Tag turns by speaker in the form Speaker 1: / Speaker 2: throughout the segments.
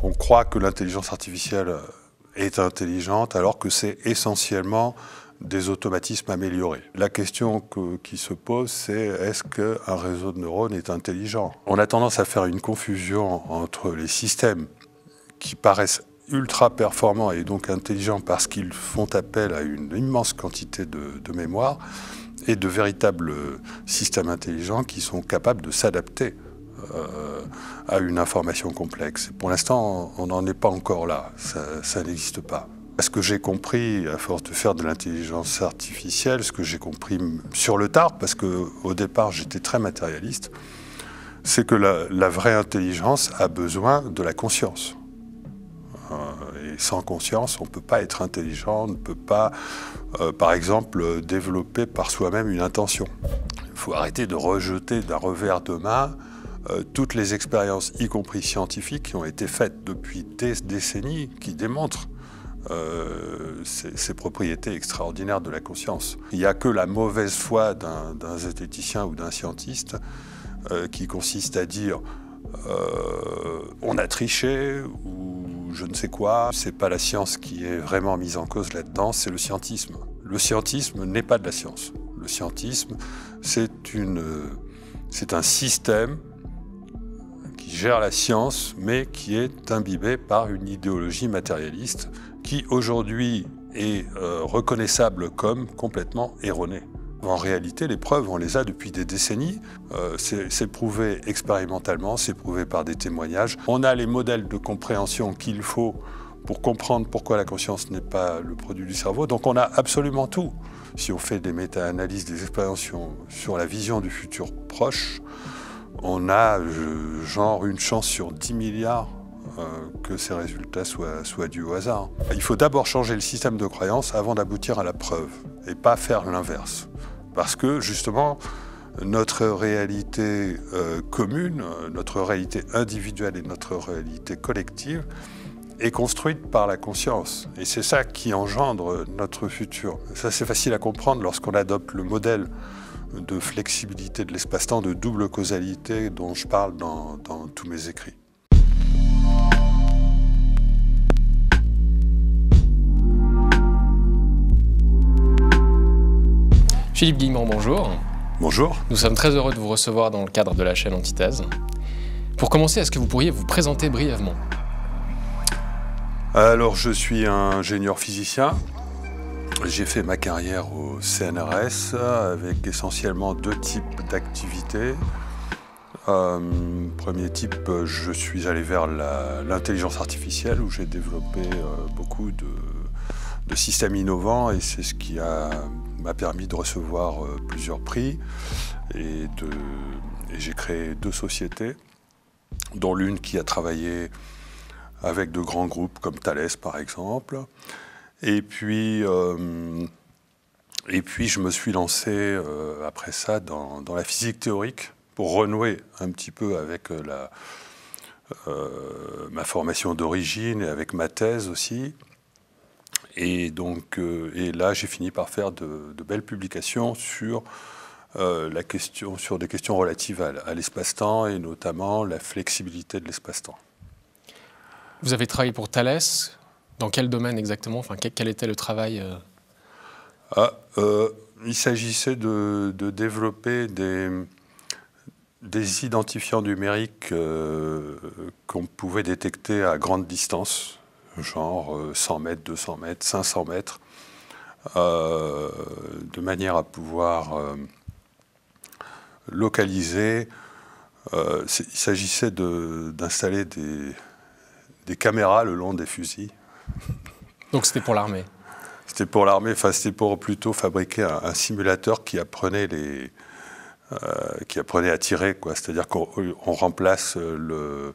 Speaker 1: Euh, on croit que l'intelligence artificielle euh, est intelligente alors que c'est essentiellement des automatismes améliorés. La question qui se pose, c'est est-ce qu'un réseau de neurones est intelligent On a tendance à faire une confusion entre les systèmes qui paraissent ultra performants et donc intelligents parce qu'ils font appel à une immense quantité de mémoire et de véritables euh, systèmes intelligents qui sont capables de s'adapter euh, à une information complexe. Pour l'instant, on n'en est pas encore là, ça, n'existe pas. Ce que j'ai compris, à force de faire de l'intelligence artificielle, ce que j'ai compris sur le tard, parce qu'au départ j'étais très matérialiste, c'est que la, vraie intelligence a besoin de la conscience. Euh, et sans conscience, on ne peut pas être intelligent, on ne peut pas, euh, par exemple, développer par soi-même une intention. Il faut arrêter de rejeter d'un revers de main euh, toutes les expériences, y compris scientifiques, qui ont été faites depuis des décennies, qui démontrent euh, ces, propriétés extraordinaires de la conscience. Il n'y a que la mauvaise foi d'un zététicien ou d'un scientiste euh, qui consiste à dire on a triché ou je ne sais quoi. C'est pas la science qui est vraiment mise en cause là-dedans, c'est le scientisme. Le scientisme n'est pas de la science. Le scientisme, c'est c'est un système gère la science, mais qui est imbibée par une idéologie matérialiste qui aujourd'hui est euh, reconnaissable comme complètement erronée. En réalité, les preuves, on les a depuis des décennies. Euh, c'est prouvé expérimentalement, c'est prouvé par des témoignages. On a les modèles de compréhension qu'il faut pour comprendre pourquoi la conscience n'est pas le produit du cerveau. Donc on a absolument tout. Si on fait des méta-analyses, des expériences sur la vision du futur proche, on a genre une chance sur 10 milliards euh, que ces résultats soient, dus au hasard. Il faut d'abord changer le système de croyance avant d'aboutir à la preuve et pas faire l'inverse. Parce que justement, notre réalité euh, commune, notre réalité individuelle et notre réalité collective est construite par la conscience. Et c'est ça qui engendre notre futur. Ça, c'est facile à comprendre lorsqu'on adopte le modèle de flexibilité de l'espace-temps, de double causalité dont je parle dans, tous mes écrits.
Speaker 2: Philippe Guillemont, bonjour. Bonjour. Nous sommes très heureux de vous recevoir dans le cadre de la chaîne Antithèse. Pour commencer, est-ce que vous pourriez vous présenter brièvement Alors,
Speaker 1: je suis un ingénieur physicien j'ai fait ma carrière au CNRS avec essentiellement deux types d'activités. Euh, premier type, je suis allé vers l'intelligence artificielle où j'ai développé euh, beaucoup de, systèmes innovants et c'est ce qui m'a permis de recevoir euh, plusieurs prix et, et j'ai créé deux sociétés, dont l'une qui a travaillé avec de grands groupes comme Thales par exemple et puis, euh, et puis, je me suis lancé euh, après ça dans, la physique théorique pour renouer un petit peu avec euh, ma formation d'origine et avec ma thèse aussi. Et donc, et là, j'ai fini par faire de, belles publications sur la question, sur des questions relatives à, à l'espace-temps et notamment la flexibilité de l'espace-temps.
Speaker 2: Vous avez travaillé pour Thales, dans quel domaine exactement enfin, Quel était le travail euh
Speaker 1: ah, euh, Il s'agissait de, développer des, identifiants numériques euh, qu'on pouvait détecter à grande distance, genre 100 mètres, 200 mètres, 500 mètres, de manière à pouvoir localiser. il s'agissait d'installer des, caméras le long des fusils
Speaker 2: donc c'était pour l'armée
Speaker 1: C'était pour l'armée, enfin c'était pour plutôt fabriquer un, simulateur qui apprenait les, euh, qui apprenait à tirer, C'est-à-dire qu'on remplace euh,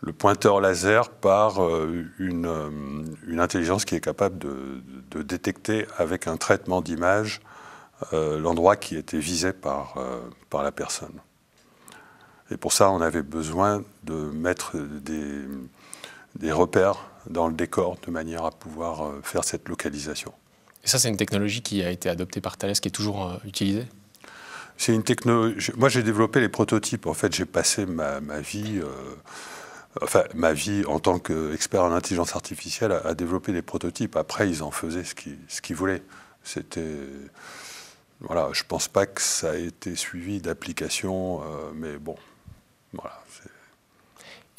Speaker 1: le, pointeur laser par euh, une, intelligence qui est capable de, détecter avec un traitement d'image l'endroit qui était visé par, par la personne. Et pour ça, on avait besoin de mettre des repères dans le décor de manière à pouvoir euh, faire cette localisation.
Speaker 2: Et ça, c'est une technologie qui a été adoptée par Thales, qui est
Speaker 1: toujours euh, utilisée C'est une technologie. Moi, j'ai développé les prototypes. En fait, j'ai passé ma, ma vie. Euh, enfin, ma vie en tant qu'expert en intelligence artificielle à, développer des prototypes. Après, ils en faisaient ce qu'ils voulaient. C'était. Voilà, je pense pas que ça a été suivi d'applications, mais bon, voilà.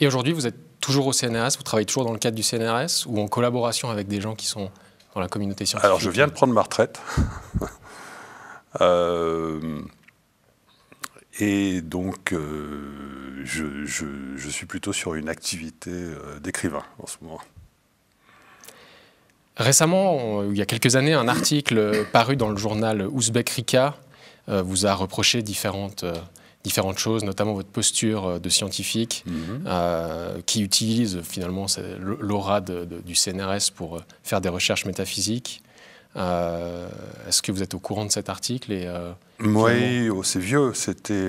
Speaker 2: Et aujourd'hui, vous êtes toujours au CNRS, vous travaillez toujours dans le cadre du CNRS ou en collaboration avec des gens qui sont dans la communauté scientifique Alors, je viens de prendre ma retraite.
Speaker 1: Euh, et donc, euh, je, suis plutôt sur une activité euh, d'écrivain en ce moment.
Speaker 2: Récemment, il y a quelques années, un article paru dans le journal Ouzbek Rika vous a reproché différentes différentes choses, notamment votre posture euh, de scientifique, mhm. euh, qui utilise finalement l'aura du CNRS pour euh, faire des recherches métaphysiques. Est-ce que vous êtes au courant de cet article et, Oui,
Speaker 1: oh, c'est vieux, c'était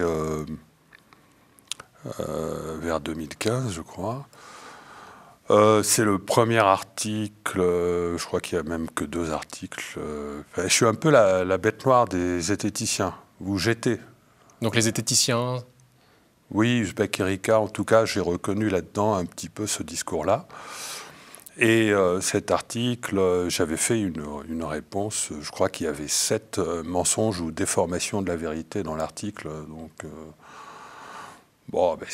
Speaker 1: vers 2015, je crois. c'est le premier article, je crois qu'il n'y a même que deux articles. je suis un peu la, bête noire des zététiciens, vous jetez.
Speaker 2: Donc les esthéticiens.
Speaker 1: Oui, Uzbek en tout cas, j'ai reconnu là-dedans un petit peu ce discours-là. Et euh, cet article, euh, j'avais fait une, réponse, je crois qu'il y avait sept euh, mensonges ou déformations de la vérité dans l'article. Donc, bon, ben,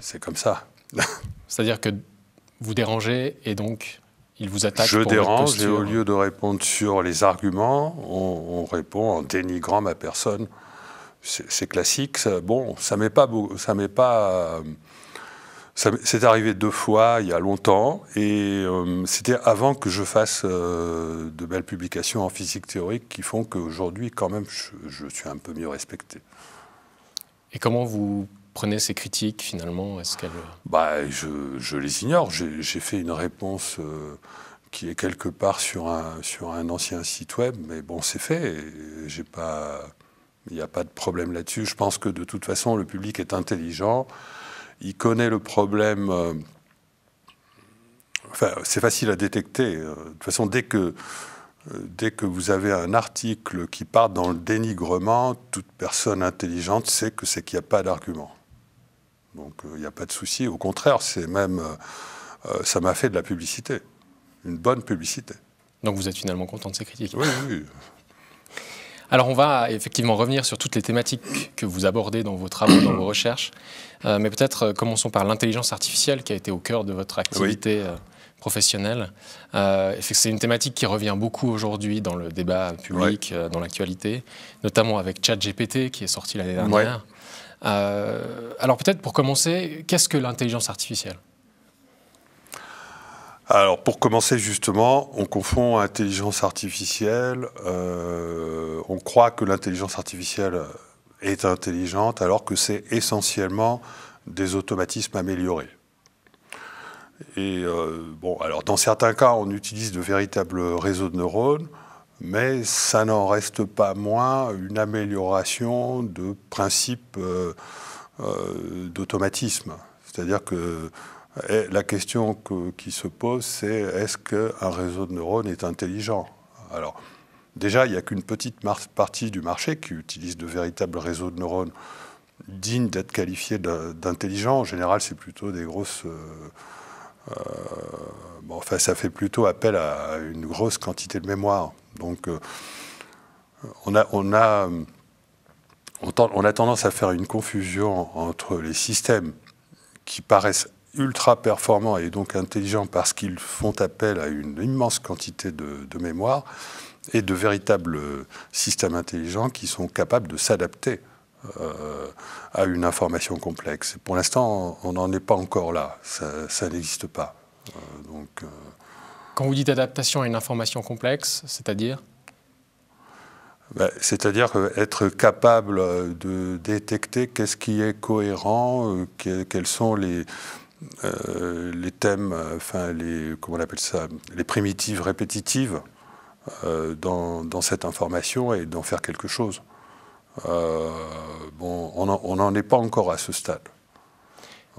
Speaker 2: c'est comme ça. C'est-à-dire que vous dérangez et donc il vous attaque. Je dérange et au lieu
Speaker 1: de répondre sur les arguments, on répond en dénigrant ma personne c'est classique. bon, ça m'est pas, ça m'est pas. Euh, c'est arrivé deux fois il y a longtemps et euh, c'était avant que je fasse euh, de belles publications en physique théorique qui font qu'aujourd'hui, quand même, je, suis un peu mieux respecté. Et comment vous prenez ces critiques finalement Est-ce qu'elles Bah, je, les ignore. J'ai fait une réponse. qui est quelque part sur un, sur un ancien site web, mais bon, c'est fait. J'ai pas, il n'y a pas de problème là-dessus. Je pense que de toute façon, le public est intelligent. Il connaît le problème. Euh, enfin, c'est facile à détecter. Euh, de toute façon, dès que, euh, dès que vous avez un article qui part dans le dénigrement, toute personne intelligente sait que c'est qu'il n'y a pas d'argument. Donc il n'y a pas de souci. Au contraire, c'est même. ça m'a fait de la publicité. Une bonne publicité.
Speaker 2: Donc vous êtes finalement content de ces critiques Oui, oui. Alors on va effectivement revenir sur toutes les thématiques que vous abordez dans vos travaux, dans vos recherches, euh, mais peut-être euh, commençons par l'intelligence artificielle qui a été au cœur de votre activité. Euh, professionnelle. c'est une thématique qui revient beaucoup aujourd'hui dans le débat public, dans l'actualité, notamment avec ChatGPT qui est sorti l'année dernière. alors peut-être pour commencer, qu'est-ce que l'intelligence artificielle
Speaker 1: alors pour commencer justement, on confond intelligence artificielle, euh, on croit que l'intelligence artificielle est intelligente alors que c'est essentiellement des automatismes améliorés. Et euh, bon, alors dans certains cas, on utilise de véritables réseaux de neurones, mais ça n'en reste pas moins une amélioration de principes euh, d'automatisme. C'est-à-dire que et la question qui se pose, c'est est-ce qu'un réseau de neurones est intelligent Alors, déjà, il n'y a qu'une petite partie du marché qui utilise de véritables réseaux de neurones dignes d'être qualifiés d'intelligents. En général, c'est plutôt des grosses. Euh, euh, bon, enfin, ça fait plutôt appel à une grosse quantité de mémoire. Donc, euh, on a. On a on a tendance à faire une confusion entre les systèmes qui paraissent ultra performants et donc intelligents parce qu'ils font appel à une immense quantité de, mémoire et de véritables systèmes intelligents qui sont capables de s'adapter euh, à une information complexe. pour l'instant, on n'en est pas encore là. Ça, n'existe pas. Euh, donc, euh,
Speaker 2: Quand vous dites adaptation à une information complexe, c'est-à-dire
Speaker 1: ben, C'est-à-dire être capable de détecter qu'est-ce qui est cohérent, quels sont les, euh, les thèmes, euh, enfin les, comment on appelle ça, les primitives répétitives euh, dans, cette information et d'en faire quelque chose. bon, on n'en est pas encore à ce stade.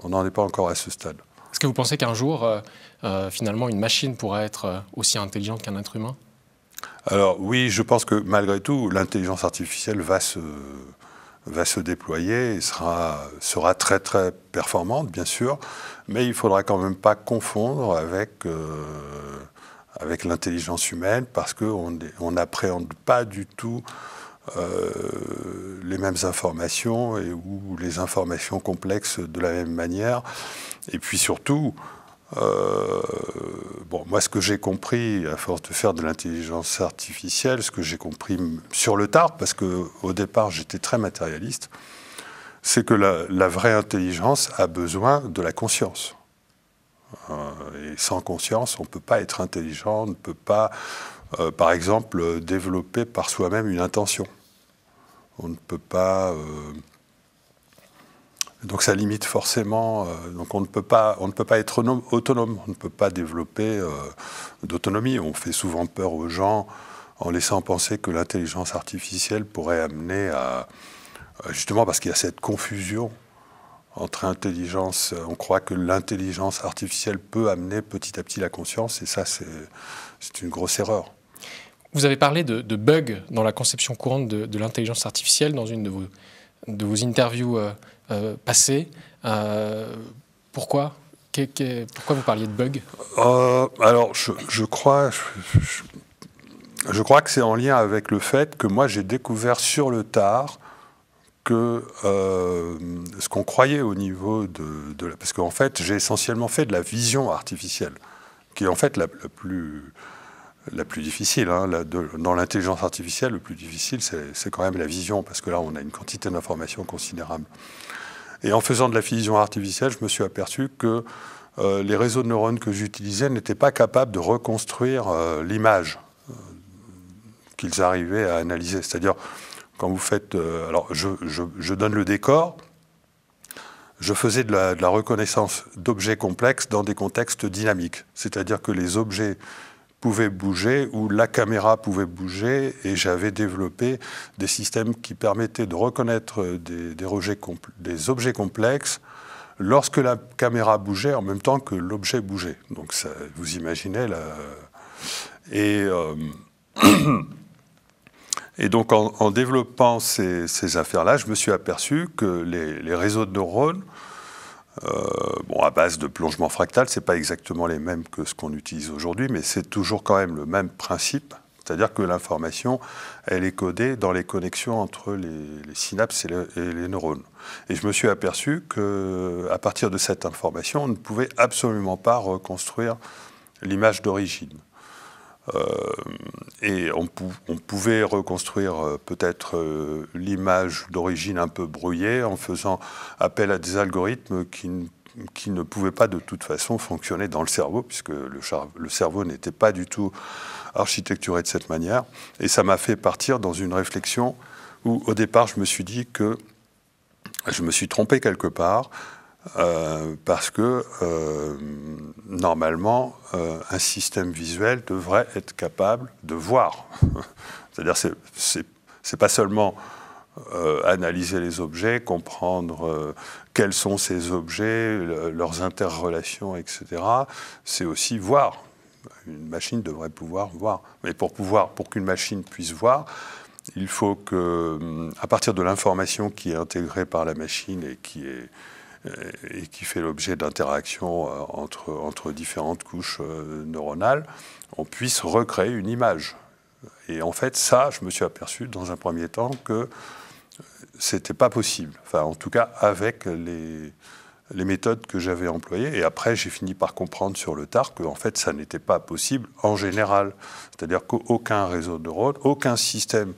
Speaker 1: On n'en est pas encore à ce stade.
Speaker 2: Est-ce que vous pensez qu'un jour, finalement, une machine pourra être aussi intelligente qu'un être humain
Speaker 1: Alors oui, je pense que malgré tout, l'intelligence artificielle va se, va se déployer et sera, sera très très performante, bien sûr, mais il ne faudra quand même pas confondre avec, euh, avec l'intelligence humaine parce qu'on on n'appréhende pas du tout euh, les mêmes informations et, ou les informations complexes de la même manière. Et puis surtout, euh, bon, moi, ce que j'ai compris, à force de faire de l'intelligence artificielle, ce que j'ai compris sur le tard, parce que au départ, j'étais très matérialiste, c'est que la, vraie intelligence a besoin de la conscience. Euh, et sans conscience, on ne peut pas être intelligent, on ne peut pas, euh, par exemple, développer par soi-même une intention. On ne peut pas donc ça limite forcément. Euh, donc on ne peut pas, on ne peut pas être autonome. On ne peut pas développer euh, d'autonomie. On fait souvent peur aux gens en laissant penser que l'intelligence artificielle pourrait amener à euh, justement parce qu'il y a cette confusion entre intelligence. On croit que l'intelligence artificielle peut amener petit à petit la conscience, et ça c'est une grosse erreur.
Speaker 2: Vous avez parlé de, bugs dans la conception courante de, l'intelligence artificielle dans une de vos, de vos interviews. Euh, passé. Euh, pourquoi Pourquoi vous parliez de bug
Speaker 1: euh, Alors, je, je crois. Je, crois que c'est en lien avec le fait que moi j'ai découvert sur le tard que ce qu'on croyait au niveau de, la, parce qu'en fait j'ai essentiellement fait de la vision artificielle, qui est en fait la, plus la plus difficile. Hein, dans l'intelligence artificielle, le plus difficile c'est quand même la vision parce que là on a une quantité d'informations considérable. Et en faisant de la fusion artificielle, je me suis aperçu que euh, les réseaux de neurones que j'utilisais n'étaient pas capables de reconstruire euh, l'image euh, qu'ils arrivaient à analyser. C'est-à-dire, quand vous faites... alors, je, donne le décor. Je faisais de la, de la reconnaissance d'objets complexes dans des contextes dynamiques. C'est-à-dire que les objets pouvait bouger, ou la caméra pouvait bouger, et j'avais développé des systèmes qui permettaient de reconnaître des, objets complexes lorsque la caméra bougeait en même temps que l'objet bougeait. Donc vous imaginez Et, euh, et donc en, développant ces, affaires-là, je me suis aperçu que les, les réseaux de neurones euh, bon, à base de plongement fractal, ce n'est pas exactement les mêmes que ce qu'on utilise aujourd'hui, mais c'est toujours quand même le même principe. C'est-à-dire que l'information, elle est codée dans les connexions entre les, synapses et, les neurones. Et je me suis aperçu qu'à partir de cette information, on ne pouvait absolument pas reconstruire l'image d'origine. Euh, et on, pouvait reconstruire euh, peut-être euh, l'image d'origine un peu brouillée en faisant appel à des algorithmes qui ne pouvaient pas de toute façon fonctionner dans le cerveau, puisque le cerveau n'était pas du tout architecturé de cette manière. Et ça m'a fait partir dans une réflexion où, au départ, je me suis dit que je me suis trompé quelque part, euh, parce que euh, normalement, euh, un système visuel devrait être capable de voir. C'est-à-dire, c'est, n'est pas seulement analyser les objets, comprendre quels sont ces objets, leurs interrelations, etc. C'est aussi voir. Une machine devrait pouvoir voir. Mais pour pouvoir, pour qu'une machine puisse voir, il faut que, à partir de l'information qui est intégrée par la machine et qui est euh, et qui fait l'objet d'interactions euh, entre, entre différentes couches euh, neuronales, on puisse recréer une image. Et en fait, ça, je me suis aperçu dans un premier temps que c'était pas possible. Enfin, en tout cas, avec les, les méthodes que j'avais employées. Et après, j'ai fini par comprendre sur le tard que, en fait, ça n'était pas possible en général. C'est-à-dire qu'aucun réseau de neurones, aucun système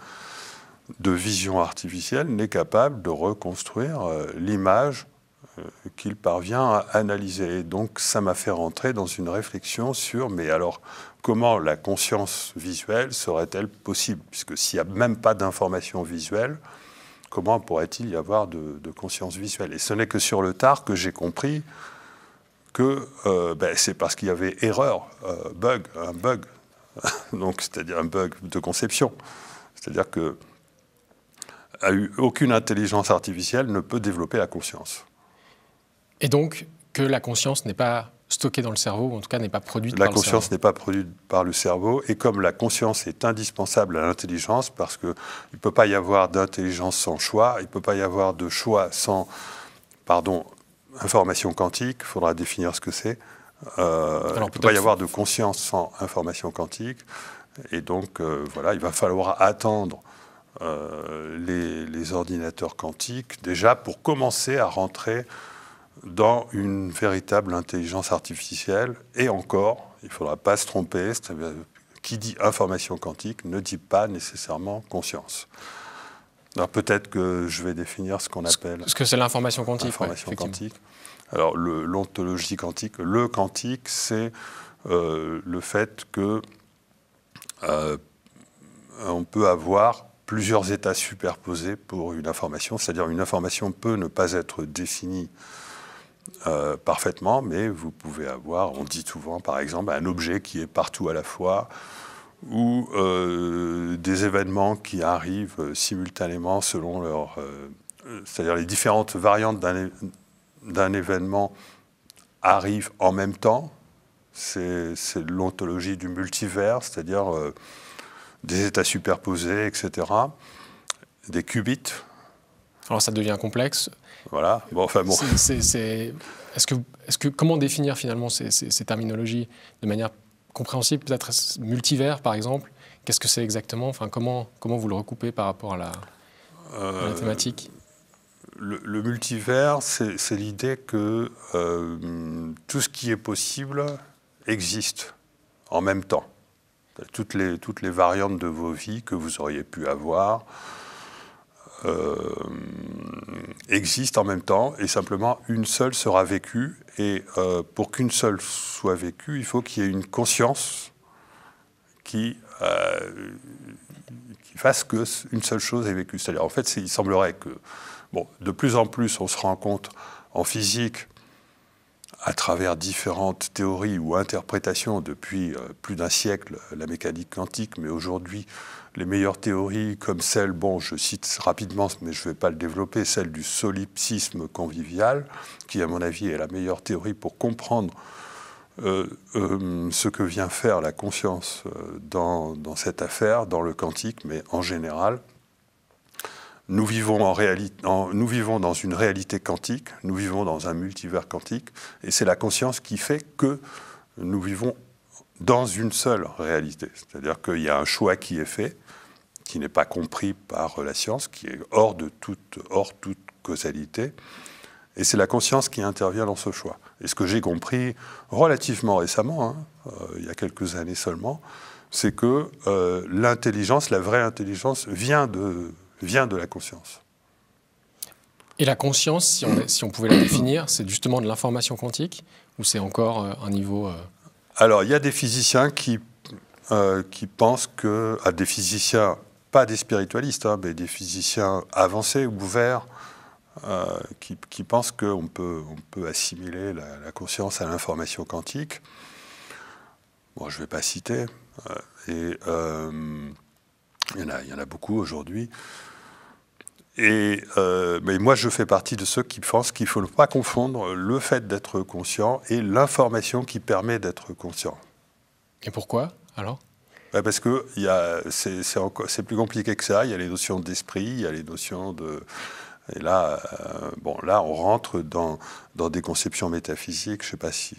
Speaker 1: de vision artificielle n'est capable de reconstruire l'image euh, qu'il parvient à analyser. donc ça m'a fait rentrer dans une réflexion sur, mais alors comment la conscience visuelle serait-elle possible Puisque s'il n'y a même pas d'information visuelle, comment pourrait-il y avoir de, conscience visuelle Et ce n'est que sur le tard que j'ai compris que euh, ben, c'est parce qu'il y avait erreur, euh, bug, un bug, donc c'est-à-dire un bug de conception. C'est-à-dire que aucune intelligence artificielle ne peut développer la conscience.
Speaker 2: Et donc que la conscience n'est pas stockée dans le cerveau, ou en tout cas n'est pas produite par le cerveau. La conscience n'est
Speaker 1: pas produite par le cerveau, et comme la conscience est indispensable à l'intelligence, parce qu'il ne peut pas y avoir d'intelligence sans choix, il ne peut pas y avoir de choix sans, pardon, information quantique, il faudra définir ce que c'est. Euh, il ne peut pas y avoir de conscience sans information quantique, et donc euh, voilà, il va falloir attendre euh, les, les, ordinateurs quantiques déjà pour commencer à rentrer dans une véritable intelligence artificielle. Et encore, il ne faudra pas se tromper, euh, qui dit information quantique ne dit pas nécessairement conscience. Alors peut-être que je vais définir ce qu'on appelle... Ce que c'est l'information quantique. L'information quantique. Alors l'ontologie quantique, le quantique, c'est euh, le fait que euh, on peut avoir plusieurs états superposés pour une information, c'est-à-dire une information peut ne pas être définie euh, parfaitement, mais vous pouvez avoir, on dit souvent par exemple, un objet qui est partout à la fois, ou euh, des événements qui arrivent euh, simultanément selon leur... c'est-à-dire les différentes variantes d'un événement arrivent en même temps. C'est l'ontologie du multivers, c'est-à-dire des états superposés, etc.
Speaker 2: Des qubits. Alors ça devient complexe. Voilà. Bon, enfin bon. comment définir finalement ces, terminologies de manière compréhensible, peut-être multivers par exemple Qu'est-ce que c'est exactement Enfin, comment, vous le recoupez par rapport à la, euh, thématique
Speaker 1: le, multivers, c'est, l'idée que euh, tout ce qui est possible existe en même temps. toutes les variantes de vos vies que vous auriez pu avoir, euh, existent en même temps et simplement une seule sera vécue. Et euh, pour qu'une seule soit vécue, il faut qu'il y ait une conscience qui, euh, qui fasse qu'une seule chose est vécue. C'est-à-dire, en fait, il semblerait que, bon, de plus en plus, on se rend compte en physique, à travers différentes théories ou interprétations depuis plus d'un siècle, la mécanique quantique, mais aujourd'hui, les meilleures théories, comme celle, bon, je cite rapidement, mais je ne vais pas le développer, celle du solipsisme convivial, qui, à mon avis, est la meilleure théorie pour comprendre euh, euh, ce que vient faire la conscience euh, dans, cette affaire, dans le quantique, mais en général. Nous vivons, en nous vivons dans une réalité quantique, nous vivons dans un multivers quantique, et c'est la conscience qui fait que nous vivons dans une seule réalité. C'est-à-dire qu'il y a un choix qui est fait, qui n'est pas compris par la science, qui est hors de toute, hors toute causalité. Et c'est la conscience qui intervient dans ce choix. Et ce que j'ai compris relativement récemment, hein, euh, il y a quelques années seulement, c'est que euh, l'intelligence, la vraie intelligence, vient de, vient de la conscience.
Speaker 2: Et la conscience, si on, si on pouvait la définir, c'est justement de l'information quantique ou c'est encore euh, un niveau... Alors, il y a des physiciens
Speaker 1: qui, qui pensent que... à des physiciens pas des spiritualistes, hein, mais des physiciens avancés, ouverts, euh, qui, pensent qu'on peut, on peut assimiler la, conscience à l'information quantique. Bon, je ne vais pas citer. Euh, et euh, il, y en a, beaucoup aujourd'hui. Et, euh, mais moi, je fais partie de ceux qui pensent qu'il ne faut pas confondre le fait d'être conscient et l'information qui permet d'être conscient.
Speaker 2: Et pourquoi alors
Speaker 1: parce que c'est plus compliqué que ça. Il y a les notions d'esprit, il y a les notions de... Et là, euh, bon, là on rentre dans, des conceptions métaphysiques. Je ne sais pas si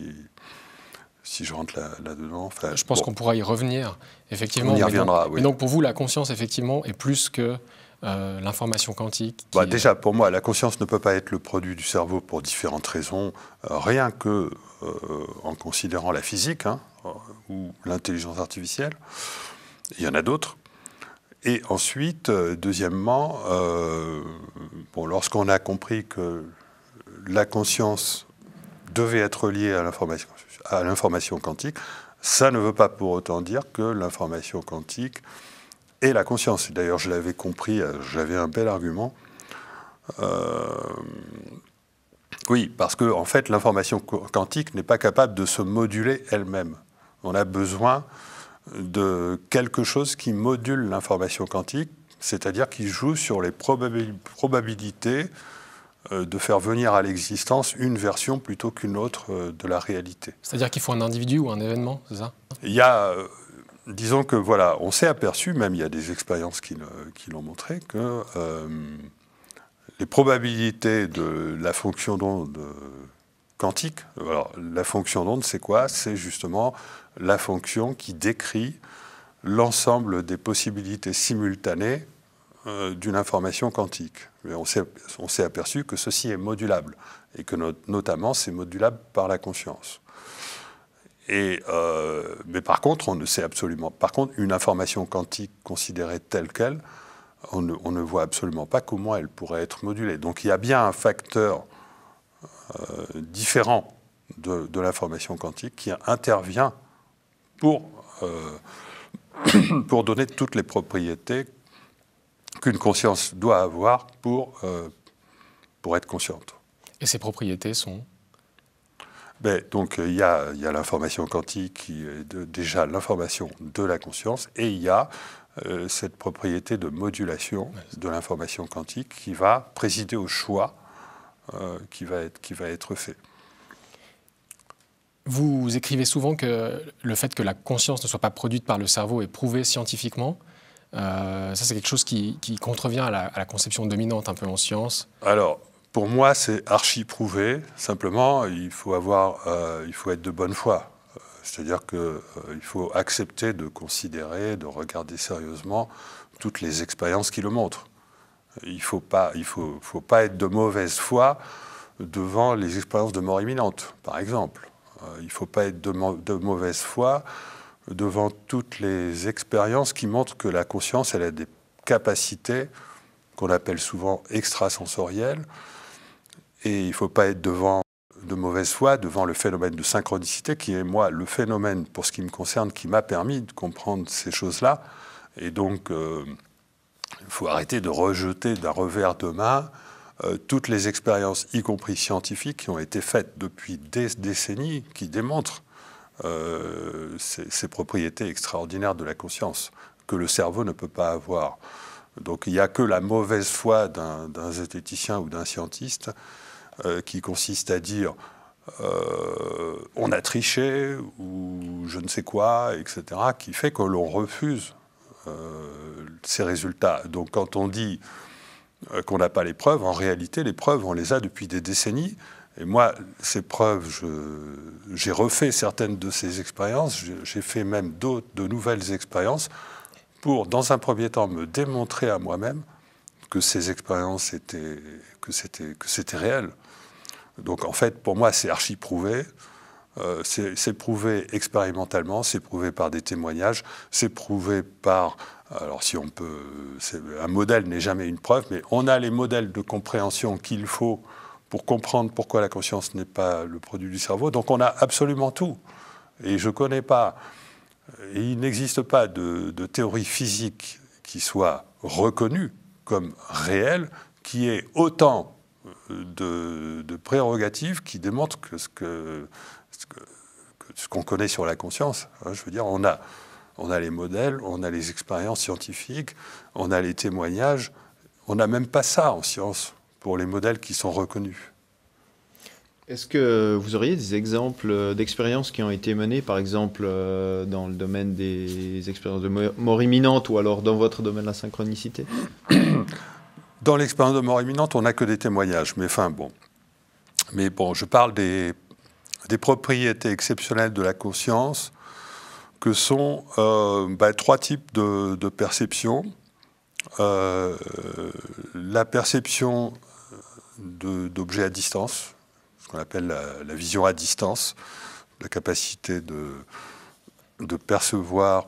Speaker 1: si je rentre là-dedans. je pense qu'on
Speaker 2: pourra y revenir, effectivement. On y reviendra, donc, oui. donc, pour vous, la conscience, effectivement, est plus que euh, l'information quantique
Speaker 1: bah, Déjà, pour moi, la conscience ne peut pas être le produit du cerveau pour différentes raisons. Euh, rien que en considérant la physique, hein. Euh, ou l'intelligence artificielle. Il y en a d'autres. Et ensuite, euh, deuxièmement, euh, lorsqu'on a compris que la conscience devait être liée à l'information quantique, ça ne veut pas pour autant dire que l'information quantique est la conscience. D'ailleurs, je l'avais compris, j'avais un bel argument. oui, parce que en fait, l'information quantique n'est pas capable de se moduler elle-même. On a besoin de quelque chose qui module l'information quantique, c'est-à-dire qui joue sur les probabilités euh, de faire venir à l'existence une version plutôt qu'une autre euh, de la réalité.
Speaker 2: C'est-à-dire qu'il faut un individu ou un événement, c'est ça
Speaker 1: Il y a, euh, disons que voilà, on s'est aperçu, même il y a des expériences qui, l'ont montré, que les probabilités de la fonction d'onde quantique, la fonction d'onde c'est quoi C'est justement la fonction qui décrit l'ensemble des possibilités simultanées euh, d'une information quantique. Mais on s'est aperçu que ceci est modulable et que notamment c'est modulable par la conscience. Et, euh, mais par contre, on ne sait absolument. Par contre, une information quantique considérée telle qu'elle, on ne, voit absolument pas comment elle pourrait être modulée. Donc il y a bien un facteur euh, différent de l'information quantique qui intervient pour, euh, pour donner toutes les propriétés qu'une conscience doit avoir pour, euh, pour être consciente.
Speaker 2: Et ces propriétés sont
Speaker 1: ben, donc euh, il y a, a l'information quantique qui est déjà l'information de la conscience et il y a cette propriété de modulation de l'information quantique qui va présider au choix qui, va être, qui va être fait.
Speaker 2: Vous écrivez souvent que le fait que la conscience ne soit pas produite par le cerveau est prouvé scientifiquement. Euh, ça, c'est quelque chose qui, contrevient à la, conception dominante un peu en science.
Speaker 1: Alors, pour moi, c'est archi prouvé. Simplement, il faut avoir, euh, il faut être de bonne foi. Euh, c'est-à-dire qu'il faut accepter de considérer, de regarder sérieusement toutes les expériences qui le montrent. Il ne faut, il faut, faut pas être de mauvaise foi devant les expériences de mort imminente, par exemple. Euh, il ne faut pas être de, mauvaise foi devant toutes les expériences qui montrent que la conscience, elle a des capacités qu'on appelle souvent extrasensorielles. Et il ne faut pas être devant de mauvaise foi devant le phénomène de synchronicité, qui est, moi, le phénomène, pour ce qui me concerne, qui m'a permis de comprendre ces choses-là. Et donc, euh, il faut arrêter de rejeter d'un revers de main euh, toutes les expériences, y compris scientifiques, qui ont été faites depuis des décennies, qui démontrent euh, ces, propriétés extraordinaires de la conscience que le cerveau ne peut pas avoir. Donc il n'y a que la mauvaise foi d'un zététicien ou d'un scientiste euh, qui consiste à dire on a triché ou je ne sais quoi, etc., qui fait que l'on refuse ces résultats. Donc quand on dit euh, qu'on n'a pas les preuves. En réalité, les preuves, on les a depuis des décennies. Et moi, ces preuves, j'ai refait certaines de ces expériences, j'ai fait même d'autres, de nouvelles expériences, pour, dans un premier temps, me démontrer à moi-même que ces expériences étaient, que c'était, c'était réel. Donc, en fait, pour moi, c'est archi prouvé. Euh, c'est prouvé expérimentalement, c'est prouvé par des témoignages, c'est prouvé par alors si on peut, un modèle n'est jamais une preuve, mais on a les modèles de compréhension qu'il faut pour comprendre pourquoi la conscience n'est pas le produit du cerveau. Donc on a absolument tout. Et je ne connais pas, et il n'existe pas de, théorie physique qui soit reconnue comme réelle, qui ait autant de, prérogatives qui démontrent que ce qu'on connaît sur la conscience, hein, je veux dire, on a on a les modèles, on a les expériences scientifiques, on a les témoignages. On n'a même pas ça en science pour les modèles qui sont reconnus.
Speaker 3: Est-ce que vous auriez des exemples d'expériences qui ont été menées, par exemple, euh, dans le domaine des expériences de mort imminente ou alors dans votre domaine de la synchronicité
Speaker 1: Dans l'expérience de mort imminente, on n'a que des témoignages, mais enfin bon. Mais bon, je parle des propriétés exceptionnelles de la conscience que sont euh, bah, trois types de, perceptions. Euh, la perception d'objets à distance, ce qu'on appelle la, vision à distance, la capacité de, de percevoir,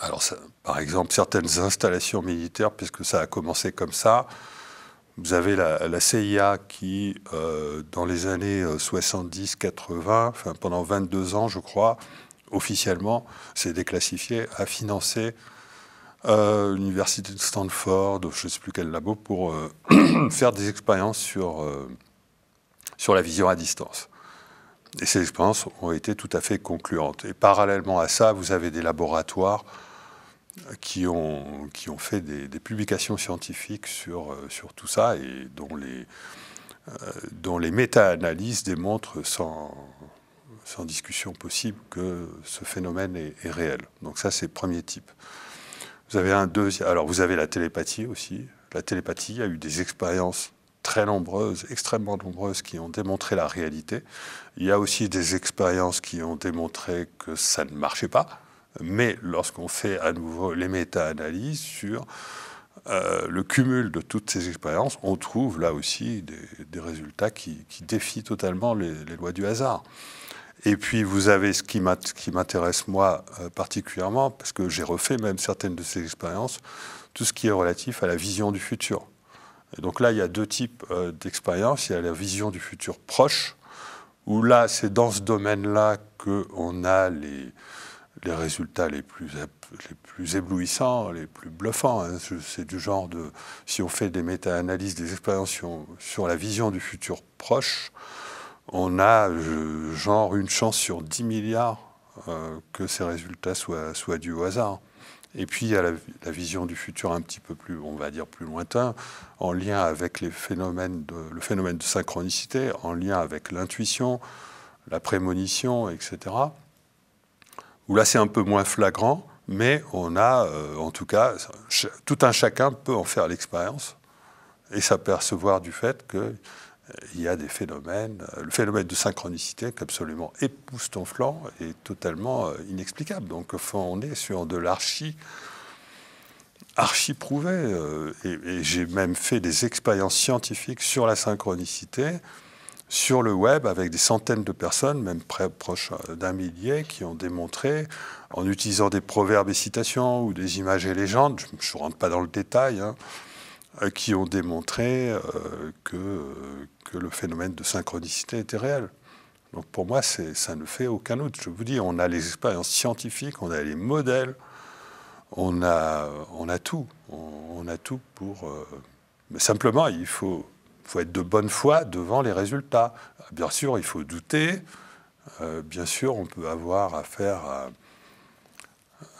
Speaker 1: alors par exemple certaines installations militaires, puisque ça a commencé comme ça. Vous avez la, CIA qui, euh, dans les années 70-80, pendant 22 ans, je crois, officiellement, c'est déclassifié, a financé euh, l'université de Stanford, je ne sais plus quel labo, pour euh, faire des expériences sur, euh, sur la vision à distance. Et ces expériences ont été tout à fait concluantes. Et parallèlement à ça, vous avez des laboratoires qui ont, qui ont fait des, publications scientifiques sur, sur tout ça et dont les, dont les méta-analyses démontrent sans, sans discussion possible que ce phénomène est, réel. Donc ça, c'est le premier type. Vous avez un deuxième. Alors vous avez la télépathie aussi. La télépathie il y a eu des expériences très nombreuses, extrêmement nombreuses, qui ont démontré la réalité. Il y a aussi des expériences qui ont démontré que ça ne marchait pas. Mais lorsqu'on fait à nouveau les méta-analyses sur euh, le cumul de toutes ces expériences, on trouve là aussi des, résultats qui, défient totalement les lois du hasard. Et puis vous avez ce qui m'intéresse moi euh, particulièrement, parce que j'ai refait même certaines de ces expériences, tout ce qui est relatif à la vision du futur. donc là, il y a deux types euh, d'expériences. Il y a la vision du futur proche, où là, c'est dans ce domaine-là qu'on a les, résultats les plus, les plus éblouissants, les plus bluffants. Hein. C'est du genre de, si on fait des méta-analyses, des expériences sur, la vision du futur proche, on a genre une chance sur 10 milliards euh, que ces résultats soient, dus au hasard. Et puis il y a la, vision du futur un petit peu plus, on va dire, plus lointain, en lien avec les le phénomène de synchronicité, en lien avec l'intuition, la prémonition, etc. Où là c'est un peu moins flagrant, mais on a, euh, en tout cas, tout un chacun peut en faire l'expérience et s'apercevoir du fait que euh, il y a des phénomènes, euh, le phénomène de synchronicité est absolument époustouflant et totalement euh, inexplicable. Donc on est sur de l'archi archi prouvé. et, j'ai même fait des expériences scientifiques sur la synchronicité, sur le web, avec des centaines de personnes, même près, proche d'un millier, qui ont démontré, en utilisant des proverbes et citations ou des images et légendes, je ne rentre pas dans le détail, hein, euh, qui ont démontré euh, que, euh, que le phénomène de synchronicité était réel. Donc pour moi, ça ne fait aucun doute. Je vous dis, on a les expériences scientifiques, on a les modèles, on a, on a tout. On, a tout pour... mais simplement, il faut, faut être de bonne foi devant les résultats. Bien sûr, il faut douter. bien sûr, on peut avoir affaire à,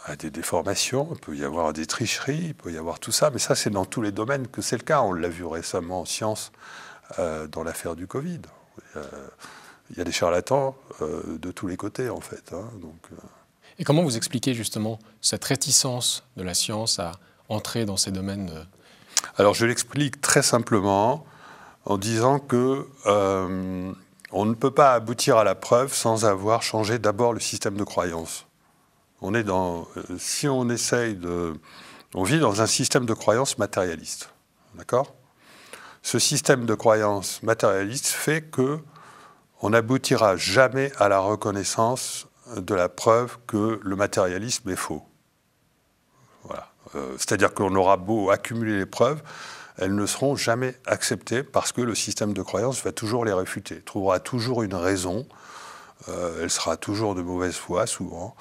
Speaker 1: à des déformations, il peut y avoir des tricheries, il peut y avoir tout ça, mais ça c'est dans tous les domaines que c'est le cas. On l'a vu récemment en science euh, dans l'affaire du Covid. Euh, il y a des charlatans euh, de tous les côtés en fait. Hein, donc,
Speaker 2: Et comment vous expliquez justement cette réticence de la science à entrer dans ces domaines
Speaker 1: Alors je l'explique très simplement en disant que on ne peut pas aboutir à la preuve sans avoir changé d'abord le système de croyance on est dans, euh, si on essaye de, on vit dans un système de croyances matérialiste, d'accord Ce système de croyances matérialiste fait que on n'aboutira jamais à la reconnaissance de la preuve que le matérialisme est faux. Voilà. Euh, c'est-à-dire qu'on aura beau accumuler les preuves, elles ne seront jamais acceptées parce que le système de croyance va toujours les réfuter, trouvera toujours une raison, euh, elle sera toujours de mauvaise foi souvent,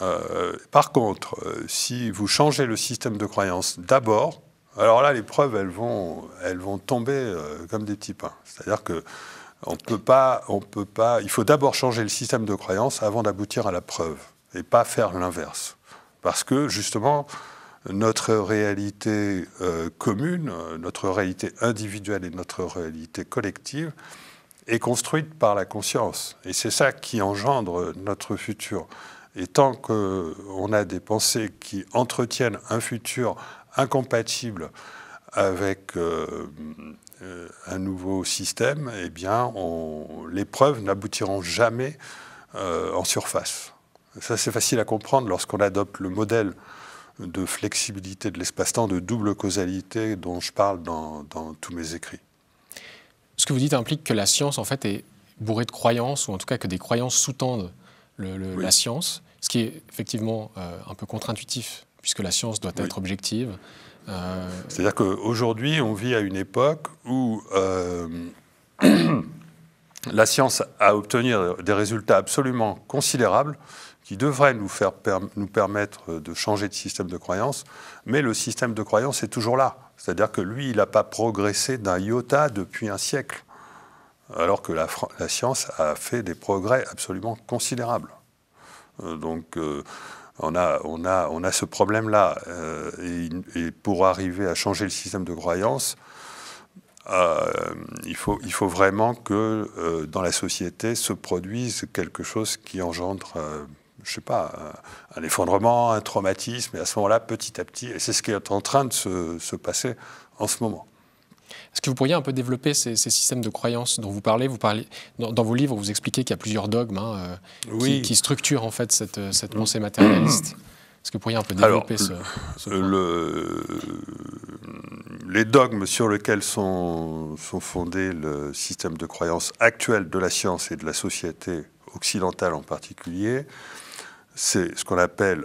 Speaker 1: euh, par contre, euh, si vous changez le système de croyance d'abord, alors là, les preuves, elles vont, elles vont tomber euh, comme des petits pains. C'est-à-dire que on peut pas, on peut pas. Il faut d'abord changer le système de croyance avant d'aboutir à la preuve, et pas faire l'inverse, parce que justement, notre réalité commune, notre réalité individuelle et notre réalité collective est construite par la conscience, et c'est ça qui engendre notre futur. Et tant qu'on a des pensées qui entretiennent un futur incompatible avec euh, euh, un nouveau système, eh bien, on, les preuves n'aboutiront jamais euh, en surface. Ça, c'est facile à comprendre lorsqu'on adopte le modèle de flexibilité de l'espace-temps, de double causalité dont je parle dans, dans tous mes écrits.
Speaker 2: Ce que vous dites implique que la science, en fait, est bourrée de croyances, ou en tout cas que des croyances sous-tendent la science, ce qui est effectivement euh, un peu contre-intuitif, puisque la science doit être objective. Euh,
Speaker 1: C'est-à-dire qu'aujourd'hui, on vit à une époque où euh, la science a obtenu des résultats absolument considérables qui devraient nous, faire nous permettre de changer de système de croyance, mais le système de croyance est toujours là. C'est-à-dire que lui, il n'a pas progressé d'un iota depuis un siècle alors que la, science a fait des progrès absolument considérables. Euh, donc euh, on, a, ce problème-là. Euh, et, pour arriver à changer le système de croyance, il, faut, vraiment que dans la société se produise quelque chose qui engendre je sais pas, un, effondrement, un traumatisme, et à ce moment-là, petit à petit, et c'est ce qui est en train de se
Speaker 2: passer en ce moment. Est-ce que vous pourriez un peu développer ces, systèmes de croyances dont vous parlez, vous parlez dans, vos livres, vous expliquez qu'il y a plusieurs dogmes hein, euh, qui, structurent en fait cette, euh, cette mmh. pensée matérialiste Est-ce que vous pourriez un peu développer ce,
Speaker 1: point le, Les dogmes sur lesquels sont, sont fondés le système de croyances actuel de la science et de la société occidentale en particulier, c'est ce qu'on appelle,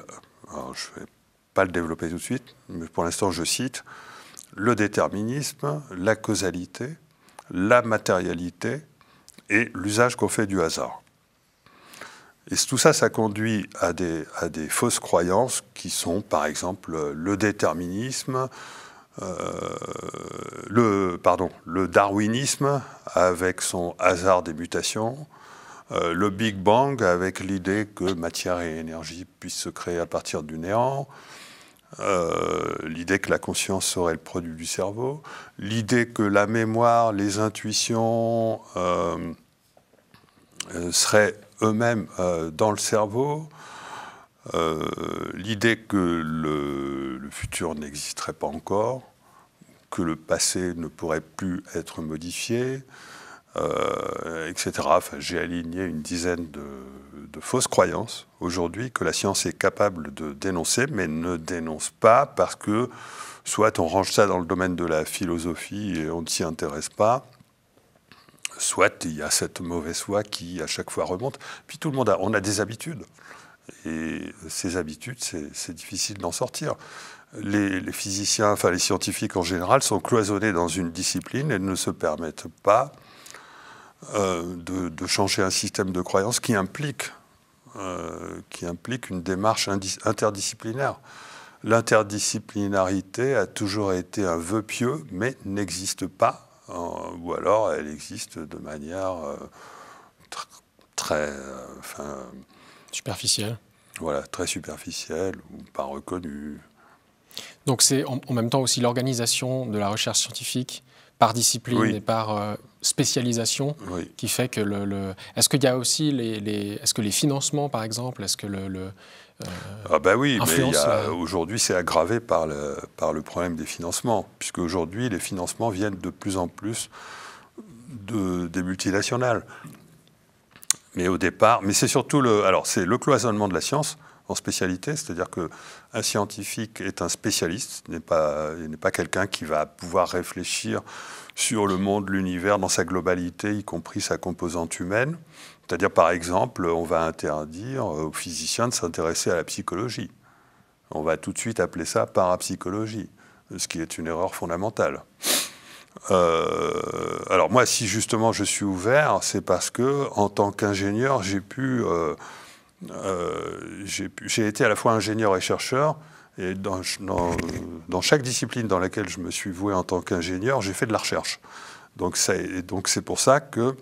Speaker 1: alors je ne vais pas le développer tout de suite, mais pour l'instant je cite, le déterminisme, la causalité, la matérialité et l'usage qu'on fait du hasard. Et tout ça, ça conduit à des, fausses croyances qui sont, par exemple, le déterminisme, euh, le, pardon, le darwinisme avec son hasard des mutations, euh, le Big Bang avec l'idée que matière et énergie puissent se créer à partir du néant, euh, l'idée que la conscience serait le produit du cerveau, l'idée que la mémoire, les intuitions euh, euh, seraient eux-mêmes dans le cerveau, l'idée que le, futur n'existerait pas encore, que le passé ne pourrait plus être modifié, etc. j'ai aligné une dizaine de, de fausses croyances aujourd'hui que la science est capable de dénoncer, mais ne dénonce pas parce que soit on range ça dans le domaine de la philosophie et on ne s'y intéresse pas, soit il y a cette mauvaise foi qui à chaque fois remonte. Puis tout le monde a, on a des habitudes. Et ces habitudes, c'est difficile d'en sortir. Les, les, physiciens, enfin les scientifiques en général, sont cloisonnés dans une discipline et ne se permettent pas euh, de, changer un système de croyance qui implique, euh, qui implique une démarche interdisciplinaire. L'interdisciplinarité a toujours été un vœu pieux, mais n'existe pas, euh, ou alors elle existe de manière très,
Speaker 2: superficielle.
Speaker 1: Voilà, très superficielle ou pas reconnue.
Speaker 2: Donc c'est en, même temps aussi l'organisation de la recherche scientifique par discipline et par spécialisation qui fait que le, est-ce qu'il y a aussi les, est-ce que les financements par exemple est-ce que le, euh,
Speaker 1: ah ben oui, mais a... Euh, aujourd'hui c'est aggravé par le, par le problème des financements, puisque aujourd'hui les financements viennent de plus en plus de, des multinationales. Mais au départ, mais c'est surtout le, alors c'est le cloisonnement de la science en spécialité, c'est-à-dire que un scientifique est un spécialiste, n'est pas n'est pas quelqu'un qui va pouvoir réfléchir sur le monde, l'univers dans sa globalité, y compris sa composante humaine. C'est-à-dire, par exemple, on va interdire aux physiciens de s'intéresser à la psychologie. On va tout de suite appeler ça parapsychologie, ce qui est une erreur fondamentale. Euh, alors moi, si justement je suis ouvert, c'est parce que en tant qu'ingénieur, j'ai pu, euh, euh, j'ai été à la fois ingénieur et chercheur, et dans, dans, chaque discipline dans laquelle je me suis voué en tant qu'ingénieur, j'ai fait de la recherche. Donc c'est pour ça que,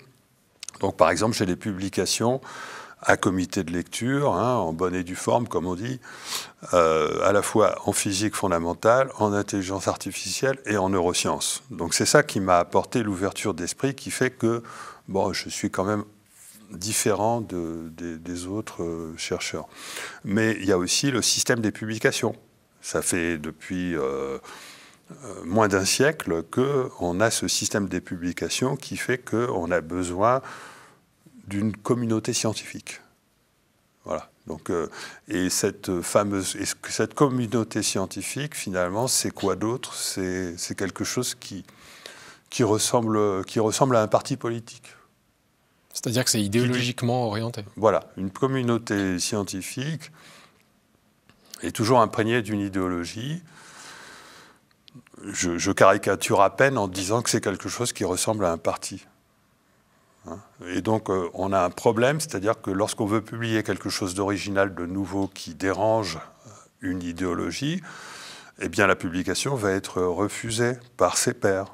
Speaker 1: donc par exemple, j'ai des publications à comité de lecture, hein, en bonne et due forme, comme on dit, euh, à la fois en physique fondamentale, en intelligence artificielle et en neurosciences. Donc c'est ça qui m'a apporté l'ouverture d'esprit qui fait que bon, je suis quand même différent des autres euh, chercheurs. Mais il y a aussi le système des publications. Ça fait depuis euh, euh, moins d'un siècle qu'on a ce système des publications qui fait qu'on a besoin d'une communauté scientifique. Voilà. Donc, et cette fameuse, cette communauté scientifique, finalement, c'est quoi d'autre C'est quelque chose qui, qui, ressemble, qui ressemble à un parti politique. C'est-à-dire que c'est idéologiquement orienté. Voilà, une communauté scientifique est toujours imprégnée d'une idéologie. Je, caricature à peine en disant que c'est quelque chose qui ressemble à un parti. Hein. Et donc euh, on a un problème, c'est-à-dire que lorsqu'on veut publier quelque chose d'original, de nouveau, qui dérange euh, une idéologie, eh bien la publication va être refusée par ses pairs.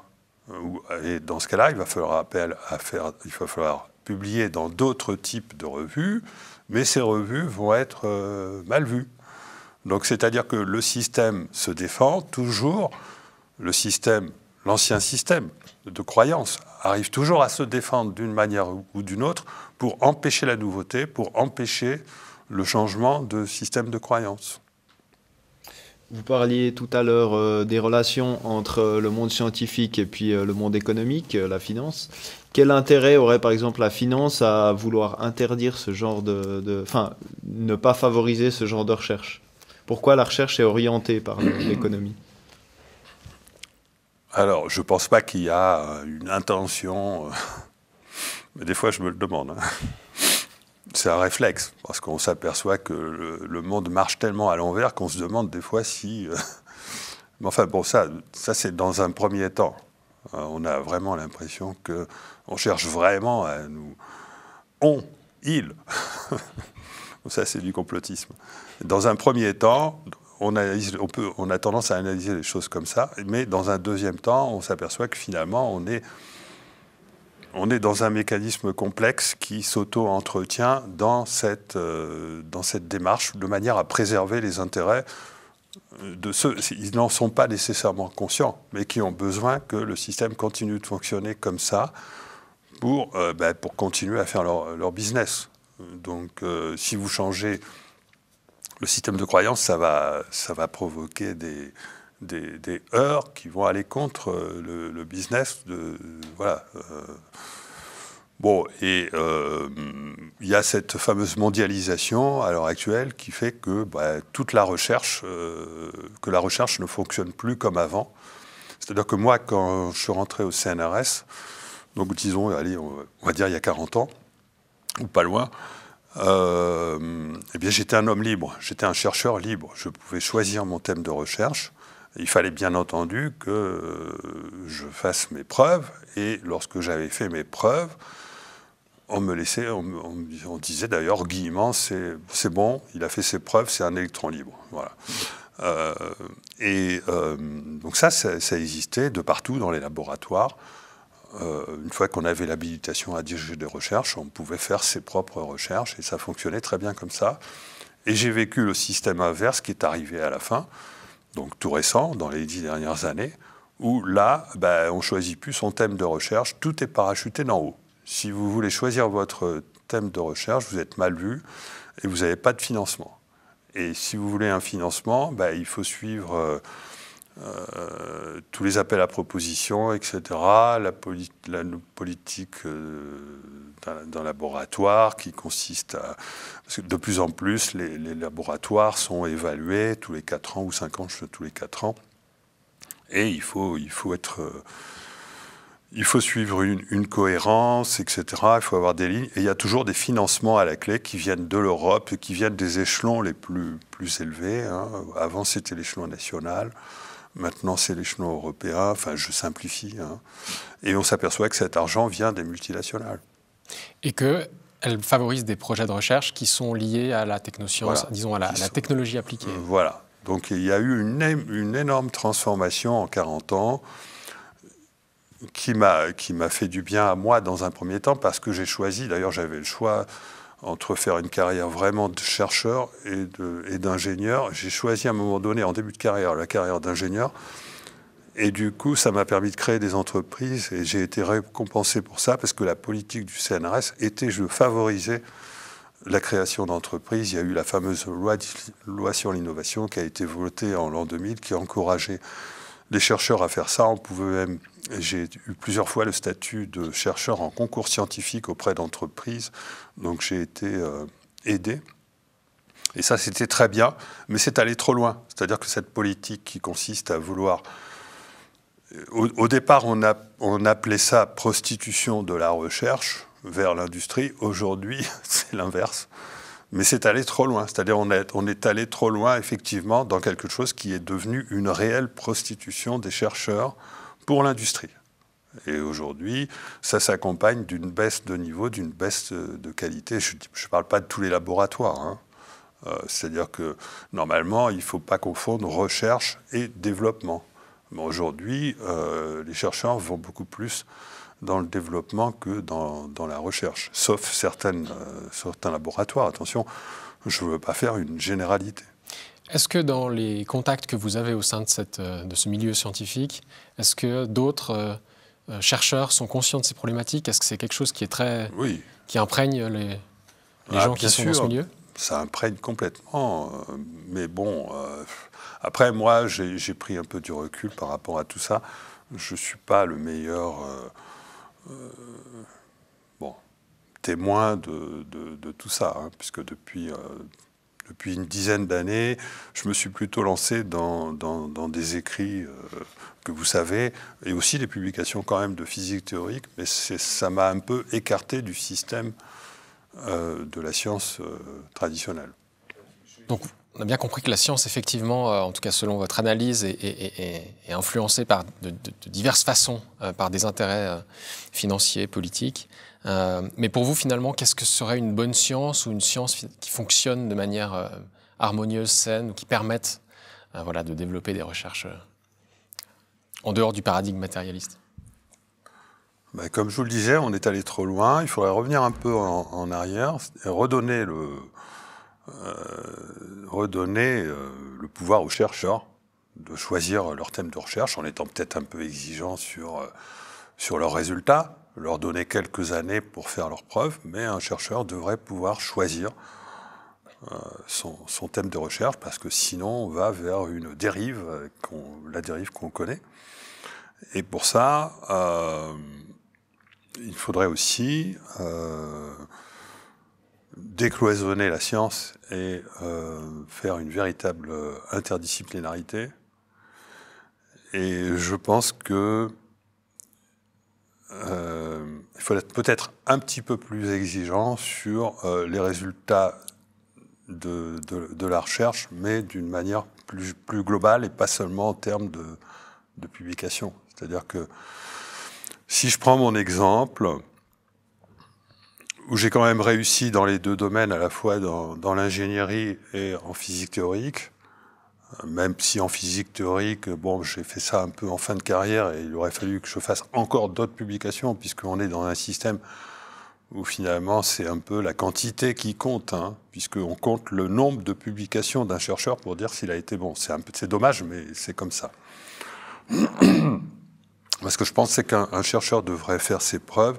Speaker 1: Euh, et dans ce cas-là, il va falloir appel à faire, il va falloir publiés dans d'autres types de revues, mais ces revues vont être euh, mal vues. Donc c'est-à-dire que le système se défend toujours, le système, l'ancien système de croyance arrive toujours à se défendre d'une manière ou d'une autre pour empêcher la nouveauté, pour empêcher le changement de système de croyance.
Speaker 3: Vous parliez tout à l'heure euh, des relations entre euh, le monde scientifique et puis euh, le monde économique, la finance. Quel intérêt aurait par exemple la finance à vouloir interdire ce genre de... Enfin, ne pas favoriser ce genre de recherche Pourquoi la recherche est orientée par l'économie
Speaker 1: Alors, je ne pense pas qu'il y a une intention... Mais des fois, je me le demande. Hein c'est un réflexe, parce qu'on s'aperçoit que le, monde marche tellement à l'envers qu'on se demande des fois si... Euh, mais enfin bon, ça, ça c'est dans un premier temps. Euh, on a vraiment l'impression que on cherche vraiment à nous... On, il. ça c'est du complotisme. Dans un premier temps, on, analyse, on, peut, on a tendance à analyser les choses comme ça, mais dans un deuxième temps, on s'aperçoit que finalement, on est on est dans un mécanisme complexe qui s'auto-entretient dans, cette, euh, dans cette démarche de manière à préserver les intérêts de ceux, ils n'en sont pas nécessairement conscients, mais qui ont besoin que le système continue de fonctionner comme ça pour, euh, ben, pour continuer à faire leur, business. Donc euh, si vous changez le système de croyance, ça va, ça va provoquer des, des, des heurts qui vont aller contre euh, le, business. De, voilà. Euh, bon, et euh, il y a cette fameuse mondialisation à l'heure actuelle qui fait que bah, toute la recherche, que la recherche ne fonctionne plus comme avant. C'est-à-dire que moi, quand je suis rentré au CNRS, donc disons, allez, on, va dire il y a 40 ans, ou pas loin, eh bien j'étais un homme libre, j'étais un chercheur libre. Je pouvais choisir mon thème de recherche. Il fallait bien entendu que euh, je fasse mes preuves, et lorsque j'avais fait mes preuves, on me laissait, on, disait d'ailleurs, Guillemant, c'est, bon, il a fait ses preuves, c'est un électron libre. Voilà. Euh, et euh, donc ça, ça, existait de partout dans les laboratoires. une fois qu'on avait l'habilitation à diriger des recherches, on pouvait faire ses propres recherches et ça fonctionnait très bien comme ça. Et j'ai vécu le système inverse qui est arrivé à la fin, donc tout récent, dans les dix dernières années, où là, ben, on ne choisit plus son thème de recherche, tout est parachuté d'en haut. Si vous voulez choisir votre thème de recherche, vous êtes mal vu et vous n'avez pas de financement. Et si vous voulez un financement, ben, il faut suivre euh, euh, tous les appels à propositions, etc., la, la politique euh, d'un laboratoire qui consiste à de plus en plus, les, laboratoires sont évalués tous les 4 ans ou 5 ans, tous les 4 ans. Et il faut, il faut être. Euh, il faut suivre une, cohérence, etc. Il faut avoir des lignes. Et il y a toujours des financements à la clé qui viennent de l'Europe, qui viennent des échelons les plus, plus élevés. Hein. Avant, c'était l'échelon national. Maintenant, c'est l'échelon européen. Enfin, je simplifie. Hein. Et on s'aperçoit que cet argent vient des multinationales.
Speaker 2: Et que elle favorise des projets de recherche qui sont liés à la technoscience, disons à la, technologie appliquée. Euh,
Speaker 1: voilà. Donc il y a eu une, énorme transformation en 40 ans qui m'a qui m'a fait du bien à moi dans un premier temps parce que j'ai choisi d'ailleurs j'avais le choix entre faire une carrière vraiment de chercheur et d'ingénieur j'ai choisi à un moment donné en début de carrière la carrière d'ingénieur et du coup, ça m'a permis de créer des entreprises et j'ai été récompensé pour ça parce que la politique du CNRS était de favoriser la création d'entreprises. Il y a eu la fameuse loi, loi sur l'innovation qui a été votée en l'an 2000 qui a encouragé les chercheurs à faire ça. On pouvait même, j'ai eu plusieurs fois le statut de chercheur en concours scientifique auprès d'entreprises, donc j'ai été euh, aidé. Et ça, c'était très bien, mais c'est allé trop loin. C'est-à-dire que cette politique qui consiste à vouloir euh, au, départ, on, appelait ça prostitution de la recherche vers l'industrie. Aujourd'hui, c'est l'inverse. Mais c'est allé trop loin. C'est-à-dire, on, est, allé trop loin, effectivement, dans quelque chose qui est devenu une réelle prostitution des chercheurs pour l'industrie. Et aujourd'hui, ça s'accompagne d'une baisse de niveau, d'une baisse de qualité. Je ne parle pas de tous les laboratoires. Hein. Euh, c'est-à-dire que normalement, il ne faut pas confondre recherche et développement. Mais aujourd'hui, euh, les chercheurs vont beaucoup plus dans le développement que dans, dans la recherche, sauf certaines, euh, certains laboratoires. Attention, je ne veux pas faire une généralité.
Speaker 2: Est-ce que dans les contacts que vous avez au sein de, cette, euh, de ce milieu scientifique, est-ce que d'autres chercheurs sont conscients de ces problématiques Est-ce que c'est quelque chose qui est très oui. qui imprègne les, les ah, gens qui sont dans ce milieu
Speaker 1: Ça imprègne complètement, mais bon. Après, moi, j'ai pris un peu du recul par rapport à tout ça. Je ne suis pas le meilleur euh, euh, bon, témoin de, tout ça, hein, puisque depuis, euh, depuis une dizaine d'années, je me suis plutôt lancé dans, dans des écrits que vous savez, et aussi des publications quand même de physique théorique, mais ça m'a un peu écarté du système de la science traditionnelle.
Speaker 2: Donc, on a bien compris que la science, effectivement, euh, en tout cas selon votre analyse, est, influencée par de, diverses façons euh, par des intérêts euh, financiers, politiques. mais pour vous, finalement, qu'est-ce que serait une bonne science ou une science qui fonctionne de manière harmonieuse, saine, qui permette voilà, de développer des recherches en dehors du paradigme matérialiste
Speaker 1: ben, Comme je vous le disais, on est allé trop loin. Il faudrait revenir un peu en arrière et redonner le euh, redonner euh, le pouvoir aux chercheurs de choisir leur thème de recherche en étant peut-être un peu exigeant sur, euh, sur leurs résultats, leur donner quelques années pour faire leurs preuves, mais un chercheur devrait pouvoir choisir son, thème de recherche parce que sinon on va vers une dérive, la dérive qu'on connaît. Et pour ça, il faudrait aussi décloisonner la science et euh, faire une véritable euh, interdisciplinarité. Et je pense que euh, il faut être peut-être un petit peu plus exigeant sur les résultats de, la recherche, mais d'une manière plus, globale et pas seulement en termes de, de publication. C'est-à-dire que si je prends mon exemple, où j'ai quand même réussi dans les deux domaines, à la fois dans, l'ingénierie et en physique théorique. Même si en physique théorique, bon, j'ai fait ça un peu en fin de carrière et il aurait fallu que je fasse encore d'autres publications, puisqu'on est dans un système où finalement c'est un peu la quantité qui compte, hein, puisqu'on compte le nombre de publications d'un chercheur pour dire s'il a été bon. C'est, un peu, c'est dommage, mais c'est comme ça. Parce que je pense, c'est qu'un chercheur devrait faire ses preuves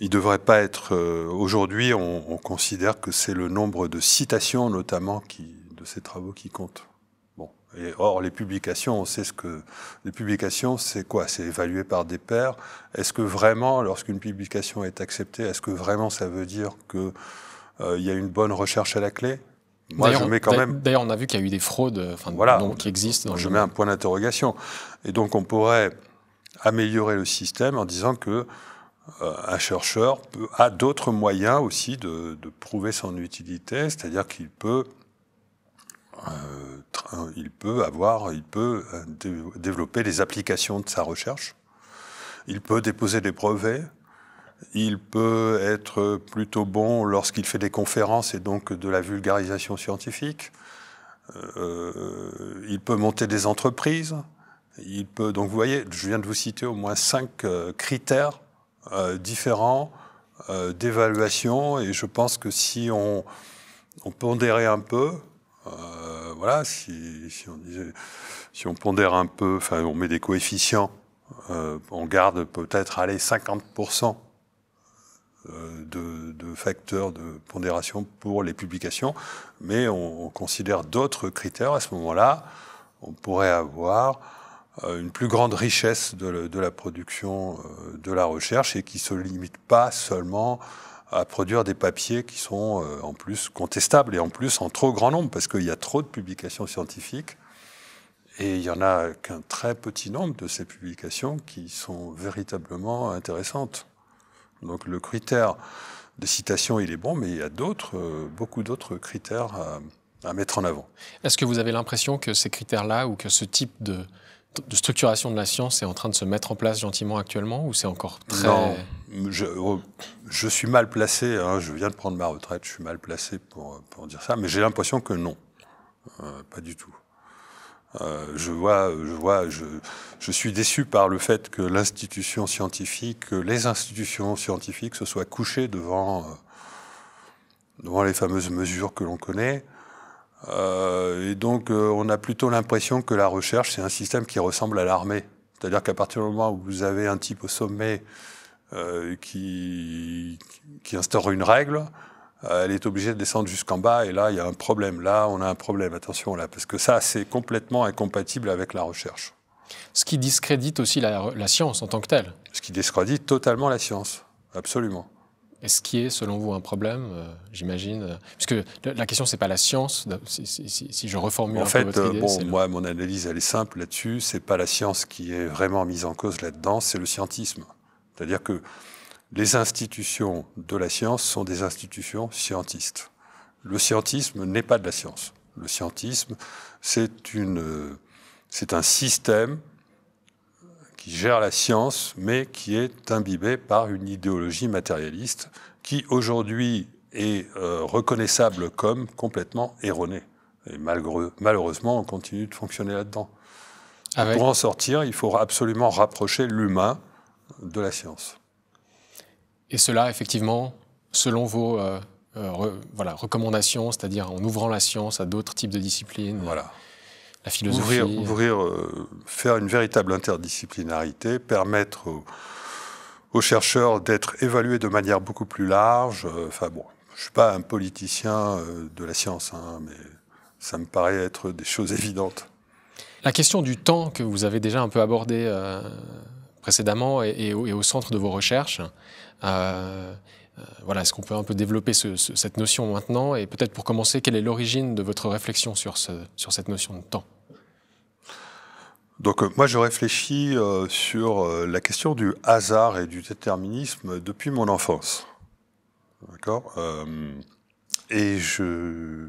Speaker 1: il devrait pas être. Euh, aujourd'hui, on, on, considère que c'est le nombre de citations, notamment, qui, de ces travaux qui compte. Bon. Et or, les publications, on sait ce que. Les publications, c'est quoi C'est évalué par des pairs. Est-ce que vraiment, lorsqu'une publication est acceptée, est-ce que vraiment ça veut dire que euh, il y a une bonne recherche à la clé moi, je mets quand même. D'ailleurs, on a vu qu'il y a eu des fraudes voilà, donc, qui existent. Dans je mets un point d'interrogation. Et donc, on pourrait améliorer le système en disant que euh, un chercheur a d'autres moyens aussi de, prouver son utilité, c'est-à-dire qu'il peut, euh, il peut avoir, il peut euh, développer les applications de sa recherche, il peut déposer des brevets, il peut être plutôt bon lorsqu'il fait des conférences et donc de la vulgarisation scientifique. il peut monter des entreprises. Il peut donc vous voyez, je viens de vous citer au moins cinq critères euh, différents euh, d'évaluation. Et je pense que si on, pondérait un peu, euh, voilà, si, on si on pondère un peu, enfin, on met des coefficients, on garde peut-être, aller 50% de, facteurs de pondération pour les publications, mais on considère d'autres critères. À ce moment-là, on pourrait avoir euh, une plus grande richesse de, la production euh, de la recherche et qui ne se limite pas seulement à produire des papiers qui sont euh, en plus contestables et en plus en trop grand nombre parce qu'il y a trop de publications scientifiques et il n'y en a qu'un très petit nombre de ces publications qui sont véritablement intéressantes. Donc le critère de citations, il est bon, mais il y a d'autres, beaucoup d'autres critères à, mettre en avant.
Speaker 2: Est-ce que vous avez l'impression que ces critères-là ou que ce type de, de structuration de la science est en train de se mettre en place gentiment actuellement ou c'est encore très... Non,
Speaker 1: je, oh, suis mal placé, hein, je viens de prendre ma retraite, je suis mal placé pour, pour dire ça, mais j'ai l'impression que non, euh, pas du tout. Euh, je vois, je vois, je, je, suis déçu par le fait que l'institution scientifique, que les institutions scientifiques se soient couchées devant, euh, devant les fameuses mesures que l'on connaît. Euh, et donc, euh, on a plutôt l'impression que la recherche, c'est un système qui ressemble à l'armée. C'est-à-dire qu'à partir du moment où vous avez un type au sommet euh, qui, instaure une règle, elle est obligée de descendre jusqu'en bas, et là, il y a un problème. Là, on a un problème, attention, là, parce que ça, c'est complètement incompatible avec la recherche.
Speaker 2: Ce qui discrédite aussi la, la science en tant que telle. Ce qui discrédite totalement la science, absolument. Est-ce qui est, selon vous, un problème, euh, j'imagine euh, Puisque la question, c'est pas la science, si, je reformule un peu votre euh, idée, bon,
Speaker 1: moi, mon analyse, elle est simple là-dessus. C'est pas la science qui est vraiment mise en cause là-dedans, c'est le scientisme. C'est-à-dire que les institutions de la science sont des institutions scientistes. Le scientisme n'est pas de la science. Le scientisme, c'est une, c'est un système qui gère la science, mais qui est imbibée par une idéologie matérialiste qui aujourd'hui est euh, reconnaissable comme complètement erronée. Et malheureusement, on continue de fonctionner là-dedans. Ah Pour en sortir, il faut absolument rapprocher l'humain de la science.
Speaker 2: Et cela, effectivement, selon vos euh, euh, recommandations, c'est-à-dire en ouvrant la science à d'autres types de disciplines. Voilà. Ouvrir,
Speaker 1: euh. Euh, faire une véritable interdisciplinarité, permettre aux, chercheurs d'être évalués de manière beaucoup plus large. Euh, enfin bon, je ne suis pas un politicien de la science, hein, mais ça me paraît être des choses évidentes.
Speaker 2: La question du temps que vous avez déjà un peu abordé précédemment et, et, au, centre de vos recherches, voilà, est-ce qu'on peut un peu développer cette notion maintenant Et peut-être pour commencer, quelle est l'origine de votre réflexion sur, sur cette notion de temps
Speaker 1: donc euh, moi je réfléchis euh, sur euh, la question du hasard et du déterminisme depuis mon enfance. D'accord Et je,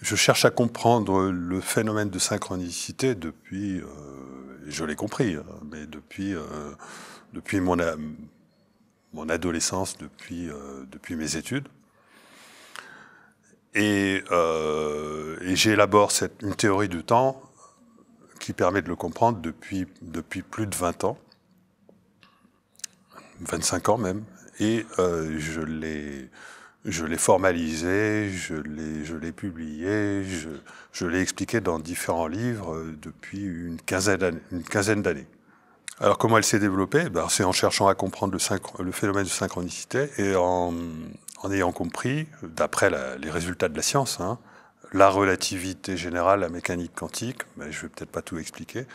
Speaker 1: je cherche à comprendre le phénomène de synchronicité depuis, je l'ai compris, hein, mais depuis, depuis mon, mon adolescence, depuis, depuis mes études. Et, et j'élabore une théorie du temps qui permet de le comprendre depuis, depuis plus de 20 ans, 25 ans même, et euh, je l'ai formalisé, je l'ai, publié, je, l'ai expliqué dans différents livres euh, depuis une quinzaine d'années. quinzaine d'années. Alors comment elle s'est développée eh ben, C'est en cherchant à comprendre le, phénomène de synchronicité et en, ayant compris, d'après les résultats de la science, hein, la relativité générale, la mécanique quantique, mais je ne vais peut-être pas tout expliquer,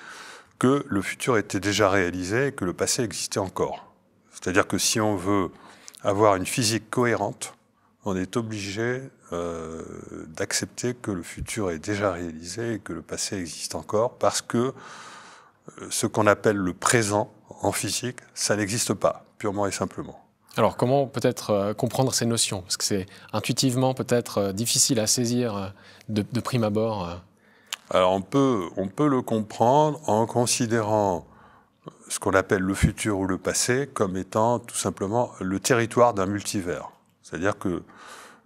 Speaker 1: que le futur était déjà réalisé et que le passé existait encore. C'est-à-dire que si on veut avoir une physique cohérente, on est obligé euh, d'accepter que le futur est déjà réalisé et que le passé existe encore, parce que euh, ce qu'on appelle le présent en physique, ça n'existe pas, purement et simplement.
Speaker 2: Alors comment peut-être euh, comprendre ces notions Parce que c'est intuitivement peut-être euh, difficile à saisir euh, de, prime abord.
Speaker 1: Alors on peut, le comprendre en considérant ce qu'on appelle le futur ou le passé comme étant tout simplement le territoire d'un multivers. C'est-à-dire que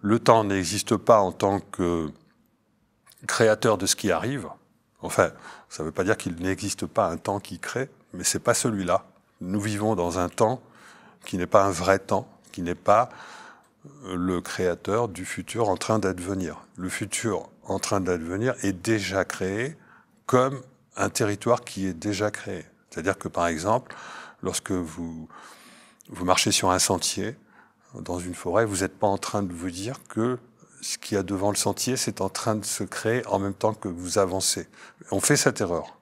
Speaker 1: le temps n'existe pas en tant que créateur de ce qui arrive. Enfin, ça ne veut pas dire qu'il n'existe pas un temps qui crée, mais ce n'est pas celui-là. Nous vivons dans un temps qui n'est pas un vrai temps, qui n'est pas euh, le créateur du futur en train d'advenir. Le futur en train d'advenir est déjà créé comme un territoire qui est déjà créé. C'est-à-dire que par exemple, lorsque vous, vous marchez sur un sentier, dans une forêt, vous n'êtes pas en train de vous dire que ce qu'il y a devant le sentier, c'est en train de se créer en même temps que vous avancez. On fait cette erreur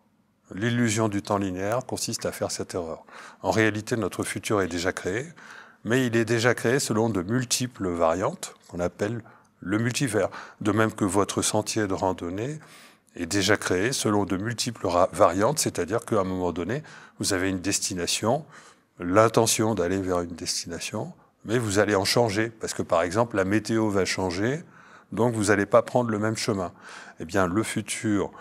Speaker 1: l'illusion du temps linéaire consiste à faire cette erreur. En réalité, notre futur est déjà créé, mais il est déjà créé selon de multiples variantes qu'on appelle le multivers. De même que votre sentier de randonnée est déjà créé selon de multiples variantes, c'est-à-dire qu'à un moment donné, vous avez une destination, l'intention d'aller vers une destination, mais vous allez en changer, parce que par exemple, la météo va changer, donc vous n'allez pas prendre le même chemin. Eh bien, le futur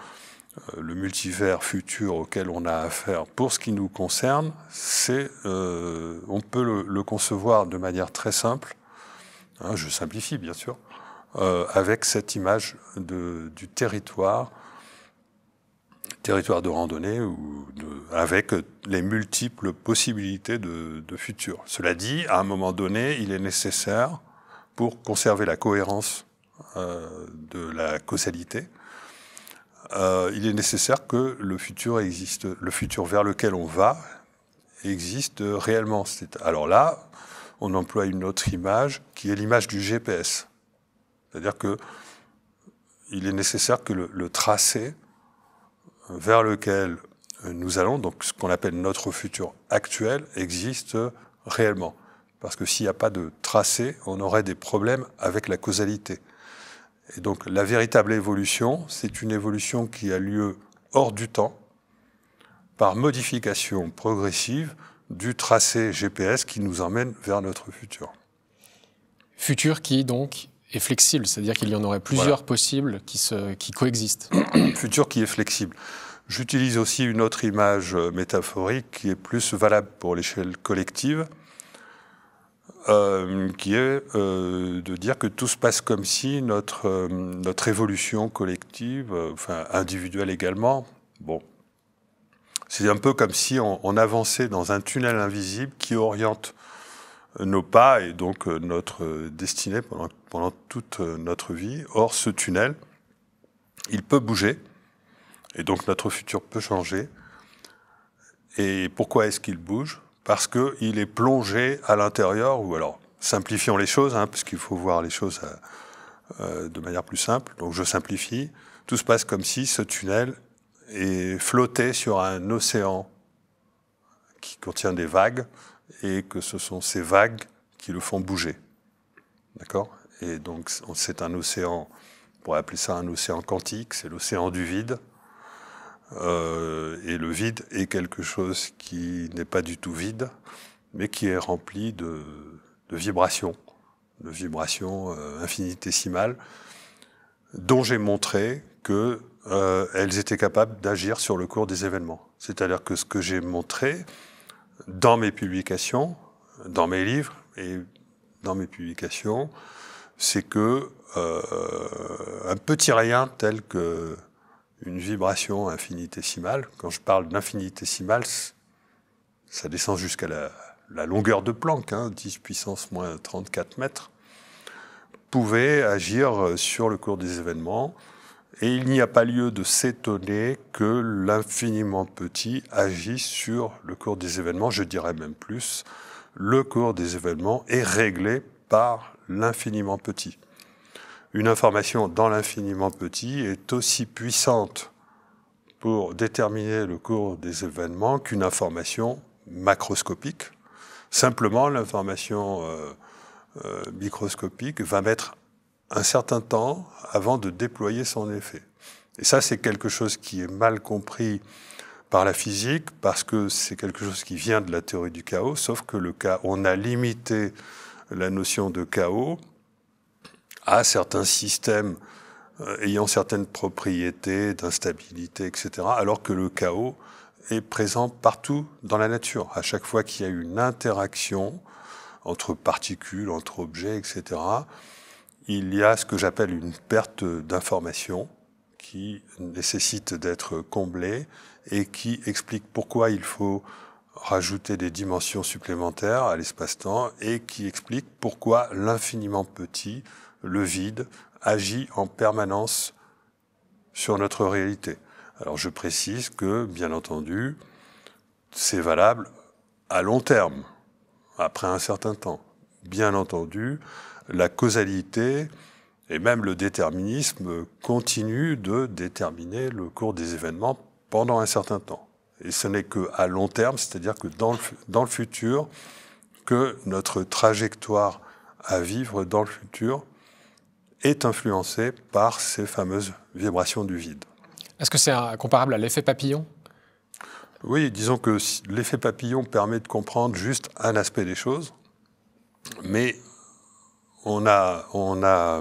Speaker 1: euh, le multivers futur auquel on a affaire, pour ce qui nous concerne, c'est, euh, on peut le, concevoir de manière très simple, hein, je simplifie bien sûr, euh, avec cette image de, du territoire, territoire de randonnée, ou avec les multiples possibilités de, futur. Cela dit, à un moment donné, il est nécessaire, pour conserver la cohérence de la causalité, euh, il est nécessaire que le futur existe, le futur vers lequel on va existe réellement. Alors là, on emploie une autre image qui est l'image du GPS. C'est-à-dire que il est nécessaire que le, le, tracé vers lequel nous allons, donc ce qu'on appelle notre futur actuel, existe réellement. Parce que s'il n'y a pas de tracé, on aurait des problèmes avec la causalité. Et donc la véritable évolution, c'est une évolution qui a lieu hors du temps, par modification progressive du tracé GPS qui nous emmène vers notre futur.
Speaker 2: Futur qui donc est flexible, c'est-à-dire qu'il y en aurait plusieurs possibles qui, qui coexistent.
Speaker 1: futur qui est flexible. J'utilise aussi une autre image euh, métaphorique qui est plus valable pour l'échelle collective. Euh, qui est euh, de dire que tout se passe comme si notre, euh, notre évolution collective, enfin individuelle également, bon, c'est un peu comme si on, avançait dans un tunnel invisible qui oriente nos pas et donc notre destinée pendant, pendant toute notre vie. Or, ce tunnel, il peut bouger et donc notre futur peut changer. Et pourquoi est-ce qu'il bouge parce qu'il est plongé à l'intérieur, ou alors simplifions les choses, hein, parce qu'il faut voir les choses euh, euh, de manière plus simple, donc je simplifie, tout se passe comme si ce tunnel est flotté sur un océan qui contient des vagues, et que ce sont ces vagues qui le font bouger. D'accord Et donc c'est un océan, on pourrait appeler ça un océan quantique, c'est l'océan du vide, euh, et le vide est quelque chose qui n'est pas du tout vide, mais qui est rempli de, vibrations, de vibrations euh, infinitésimales, dont j'ai montré qu'elles euh, elles étaient capables d'agir sur le cours des événements. C'est-à-dire que ce que j'ai montré dans mes publications, dans mes livres et dans mes publications, c'est que un petit rien tel que une vibration infinitésimale. Quand je parle d'infinitésimale, ça descend jusqu'à la, longueur de Planck, 10 hein, puissance moins 34 mètres, pouvait agir sur le cours des événements. Et il n'y a pas lieu de s'étonner que l'infiniment petit agisse sur le cours des événements, je dirais même plus, le cours des événements est réglé par l'infiniment petit une information dans l'infiniment petit est aussi puissante pour déterminer le cours des événements qu'une information macroscopique. Simplement, l'information euh, euh, microscopique va mettre un certain temps avant de déployer son effet. Et ça, c'est quelque chose qui est mal compris par la physique parce que c'est quelque chose qui vient de la théorie du chaos, sauf que le cas, on a limité la notion de chaos à certains systèmes euh, ayant certaines propriétés d'instabilité, etc., alors que le chaos est présent partout dans la nature. À chaque fois qu'il y a une interaction entre particules, entre objets, etc., il y a ce que j'appelle une perte d'information qui nécessite d'être comblée et qui explique pourquoi il faut rajouter des dimensions supplémentaires à l'espace-temps et qui explique pourquoi l'infiniment petit le vide agit en permanence sur notre réalité. Alors je précise que, bien entendu, c'est valable à long terme, après un certain temps. Bien entendu, la causalité et même le déterminisme continuent de déterminer le cours des événements pendant un certain temps. Et ce n'est que à long terme, c'est-à-dire que dans le futur, que notre trajectoire à vivre dans le futur est influencé par ces fameuses vibrations du vide.
Speaker 2: Est-ce que c'est comparable à l'effet papillon
Speaker 1: Oui, disons que l'effet papillon permet de comprendre juste un aspect des choses, mais on a, on a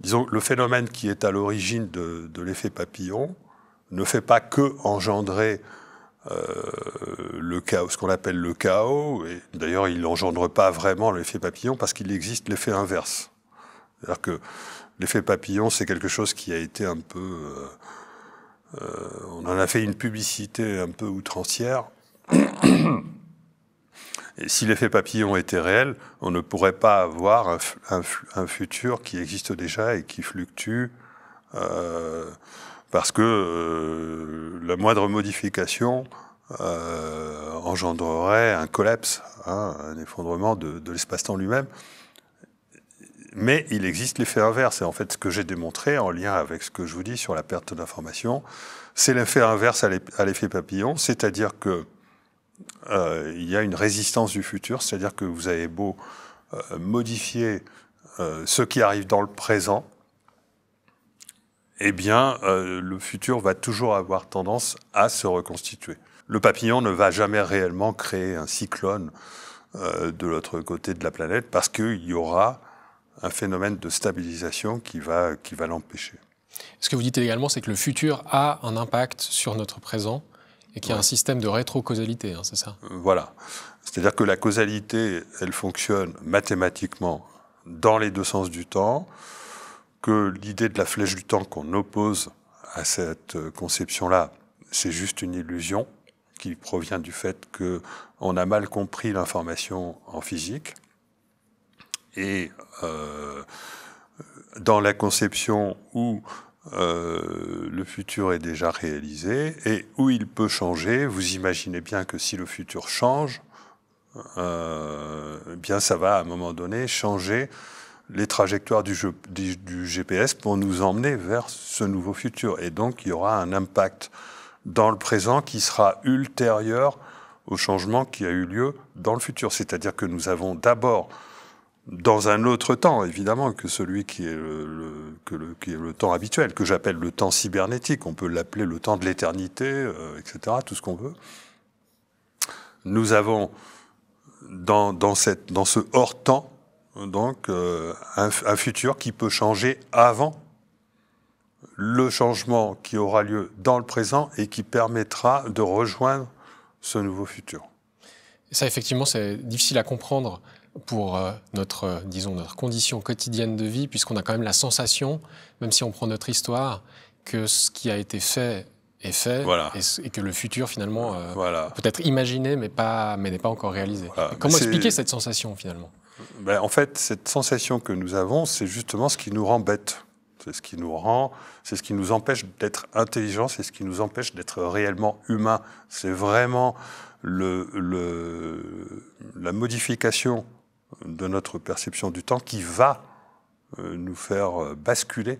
Speaker 1: disons, le phénomène qui est à l'origine de, l'effet papillon ne fait pas que engendrer euh, le chaos, ce qu'on appelle le chaos. Et d'ailleurs, il n'engendre pas vraiment l'effet papillon parce qu'il existe l'effet inverse. C'est-à-dire que l'effet papillon, c'est quelque chose qui a été un peu... Euh, euh, on en a fait une publicité un peu outrancière. Et si l'effet papillon était réel, on ne pourrait pas avoir un, futur qui existe déjà et qui fluctue euh, parce que la moindre modification engendrerait un collapse, hein, un effondrement de l'espace-temps lui-même. Mais il existe l'effet inverse. Et en fait, ce que j'ai démontré en lien avec ce que je vous dis sur la perte d'information, c'est l'effet inverse à l'effet papillon, c'est-à-dire que euh, il y a une résistance du futur, c'est-à-dire que vous avez beau euh, modifier euh, ce qui arrive dans le présent, eh bien, le futur va toujours avoir tendance à se reconstituer. Le papillon ne va jamais réellement créer un cyclone de l'autre côté de la planète parce qu'il y aura un phénomène de stabilisation qui va, qui va l'empêcher.
Speaker 2: Ce que vous dites également, c'est que le futur a un impact sur notre présent et qu'il y a un système de rétrocausalité, hein, c'est ça
Speaker 1: euh, Voilà. C'est-à-dire que la causalité, elle fonctionne mathématiquement dans les deux sens du temps, que l'idée de la flèche du temps qu'on oppose à cette euh, conception-là, c'est juste une illusion qui provient du fait qu'on a mal compris l'information en physique et euh, dans la conception où euh, le futur est déjà réalisé et où il peut changer. Vous imaginez bien que si le futur change, euh, bien ça va à un moment donné changer les trajectoires du, GPS pour nous emmener vers ce nouveau futur. Et donc il y aura un impact dans le présent qui sera ultérieur au changement qui a eu lieu dans le futur. C'est-à-dire que nous avons d'abord dans un autre temps, évidemment, que celui qui est le, qui est le temps habituel, que j'appelle le temps cybernétique. On peut l'appeler le temps de l'éternité, euh, etc., tout ce qu'on veut. Nous avons, dans, dans, cette, dans ce hors-temps, donc, euh, un, un futur qui peut changer avant le changement qui aura lieu dans le présent et qui permettra de rejoindre
Speaker 2: ce nouveau futur. Ça, effectivement, c'est difficile à comprendre pour euh, notre, euh, disons, notre condition quotidienne de vie, puisqu'on a quand même la sensation, même si on prend notre histoire, que ce qui a été fait est fait et, que le futur finalement euh, peut être imaginé mais pas mais n'est pas encore réalisé. Comment expliquer cette sensation finalement
Speaker 1: ben, En fait, cette sensation que nous avons, c'est justement ce qui nous rend bêtes. C'est ce qui nous rend, c'est ce qui nous empêche d'être intelligents, c'est ce qui nous empêche d'être réellement humains. C'est vraiment le, le, la modification de notre perception du temps qui va euh, nous faire euh, basculer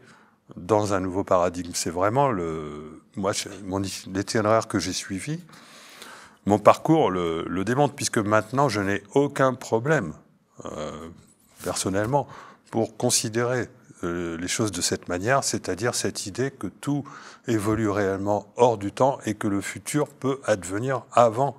Speaker 1: dans un nouveau paradigme. C'est vraiment le, moi, mon itinéraire que j'ai suivi, mon parcours le, le, démontre, puisque maintenant je n'ai aucun problème, euh, personnellement, pour considérer les choses de cette manière, c'est-à-dire cette idée que tout évolue réellement hors du temps et que le futur peut advenir avant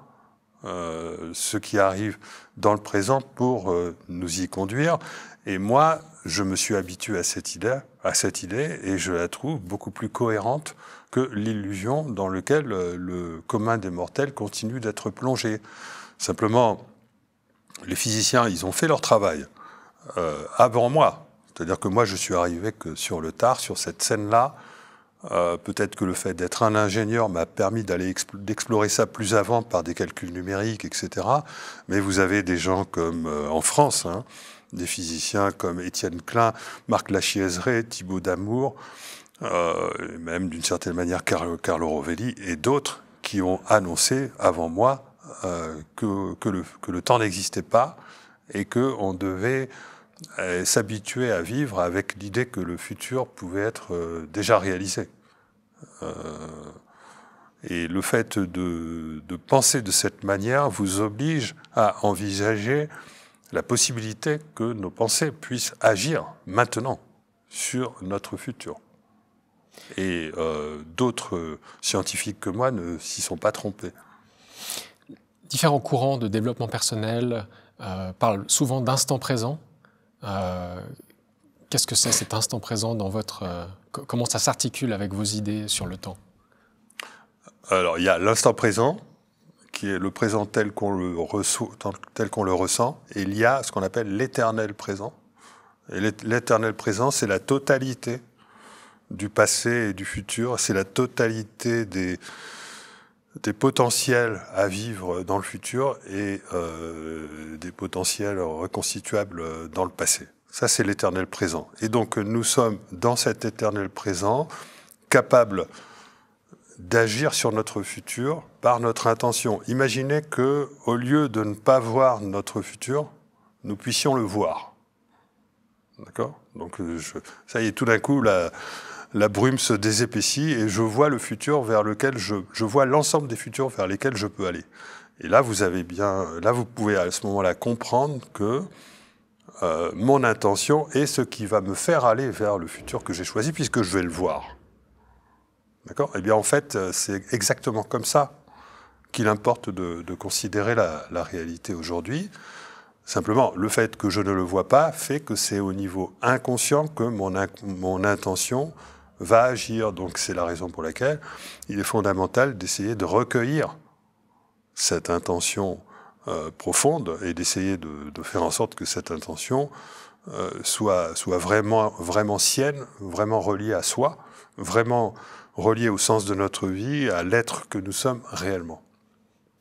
Speaker 1: euh, ce qui arrive dans le présent pour euh, nous y conduire. Et moi, je me suis habitué à cette idée, à cette idée et je la trouve beaucoup plus cohérente que l'illusion dans laquelle euh, le commun des mortels continue d'être plongé. Simplement, les physiciens, ils ont fait leur travail avant moi. C'est-à-dire que moi, je suis arrivé que sur le tard, sur cette scène-là, euh, peut-être que le fait d'être un ingénieur m'a permis d'aller d'explorer ça plus avant par des calculs numériques, etc. Mais vous avez des gens comme euh, en France, hein, des physiciens comme Étienne Klein, Marc Lachieseret, Thibaut Damour, euh, même d'une certaine manière Carlo, Rovelli et d'autres qui ont annoncé avant moi que, que, le, que le temps n'existait pas et qu'on devait s'habituer à vivre avec l'idée que le futur pouvait être déjà réalisé. Euh, et le fait de, penser de cette manière vous oblige à envisager la possibilité que nos pensées puissent agir maintenant sur notre futur. Et euh, d'autres scientifiques que moi ne s'y sont pas trompés.
Speaker 2: Différents courants de développement personnel euh, parlent souvent d'instant présent. Qu'est-ce que c'est cet instant présent dans votre Comment ça s'articule avec vos idées sur le temps
Speaker 1: Alors, il y a l'instant présent, qui est le présent tel qu'on le, tel qu'on le ressent, et il y a ce qu'on appelle l'éternel présent. Et l'éternel présent, c'est la totalité du passé et du futur, c'est la totalité des, potentiels à vivre dans le futur et euh, des potentiels reconstituables dans le passé. Ça, c'est l'éternel présent. Et donc, nous sommes dans cet éternel présent, capables d'agir sur notre futur par notre intention. Imaginez que, au lieu de ne pas voir notre futur, nous puissions le voir. D'accord Donc, euh, ça y est, tout d'un coup, la, brume se désépaissit et je vois le futur vers lequel je vois l'ensemble des futurs vers lesquels je peux aller. Et là, vous avez bien, là, vous pouvez à ce moment-là comprendre que euh, mon intention est ce qui va me faire aller vers le futur que j'ai choisi, puisque je vais le voir. D'accord Eh bien, en fait, euh, c'est exactement comme ça qu'il importe de, considérer la, réalité aujourd'hui. Simplement, le fait que je ne le vois pas fait que c'est au niveau inconscient que mon, mon intention va agir. Donc c'est la raison pour laquelle il est fondamental d'essayer de recueillir cette intention euh, profonde et d'essayer de, faire en sorte que cette intention euh, soit, soit vraiment, vraiment sienne, vraiment reliée à soi, vraiment reliée au sens de notre vie, à l'être que nous sommes réellement.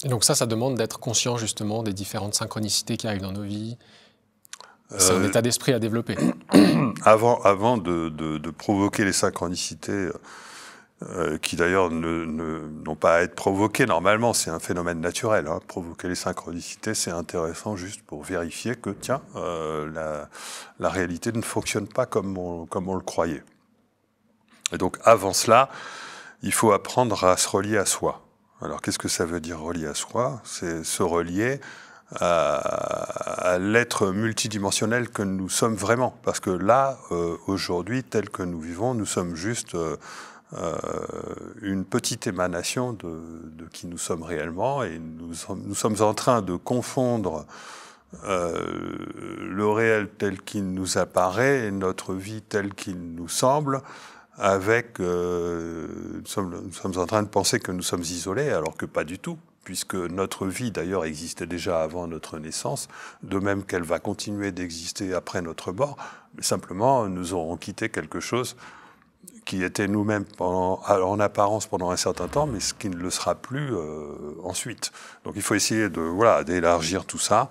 Speaker 2: Et donc ça, ça demande d'être conscient justement des différentes synchronicités qui arrivent dans nos vies. C'est un euh, état d'esprit à développer.
Speaker 1: Avant, avant de provoquer les synchronicités, euh, qui d'ailleurs n'ont pas à être provoqués normalement, c'est un phénomène naturel. Hein. Provoquer les synchronicités, c'est intéressant juste pour vérifier que, tiens, euh, la, réalité ne fonctionne pas comme on, comme on le croyait. Et donc avant cela, il faut apprendre à se relier à soi. Alors qu'est-ce que ça veut dire relier à soi C'est se relier à, l'être multidimensionnel que nous sommes vraiment. Parce que là, euh, aujourd'hui, tel que nous vivons, nous sommes juste... Euh, une petite émanation de, qui nous sommes réellement et nous, sommes en train de confondre euh, le réel tel qu'il nous apparaît et notre vie telle qu'il nous semble avec euh, nous, sommes, nous, sommes, en train de penser que nous sommes isolés alors que pas du tout puisque notre vie d'ailleurs existait déjà avant notre naissance, de même qu'elle va continuer d'exister après notre mort, mais simplement nous aurons quitté quelque chose qui était nous-mêmes euh, en apparence pendant un certain temps, mais ce qui ne le sera plus euh, ensuite. Donc il faut essayer de voilà d'élargir tout ça,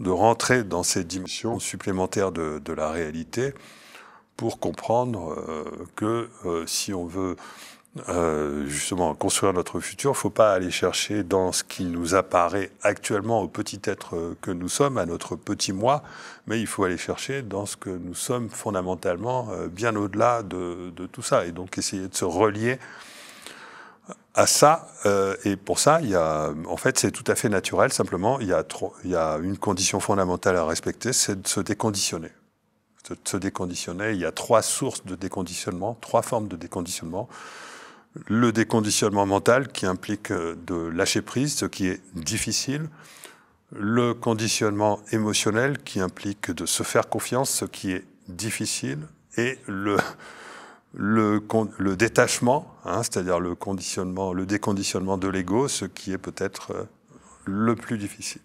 Speaker 1: de rentrer dans ces dimensions supplémentaires de, de la réalité pour comprendre euh, que si on veut euh, justement construire notre futur, il ne faut pas aller chercher dans ce qui nous apparaît actuellement au petit être que nous sommes, à notre petit moi, mais il faut aller chercher dans ce que nous sommes fondamentalement euh, bien au-delà de, tout ça, et donc essayer de se relier à ça. Euh, et pour ça, il y a, en fait, c'est tout à fait naturel, simplement, il y, a il y a une condition fondamentale à respecter, c'est de se déconditionner se déconditionner. Il y a trois sources de déconditionnement, trois formes de déconditionnement le déconditionnement mental qui implique euh, de lâcher prise, ce qui est difficile, le conditionnement émotionnel qui implique de se faire confiance, ce qui est difficile, et le, détachement, hein, c'est-à-dire le conditionnement, le déconditionnement de l'ego, ce qui est peut-être euh, le plus difficile.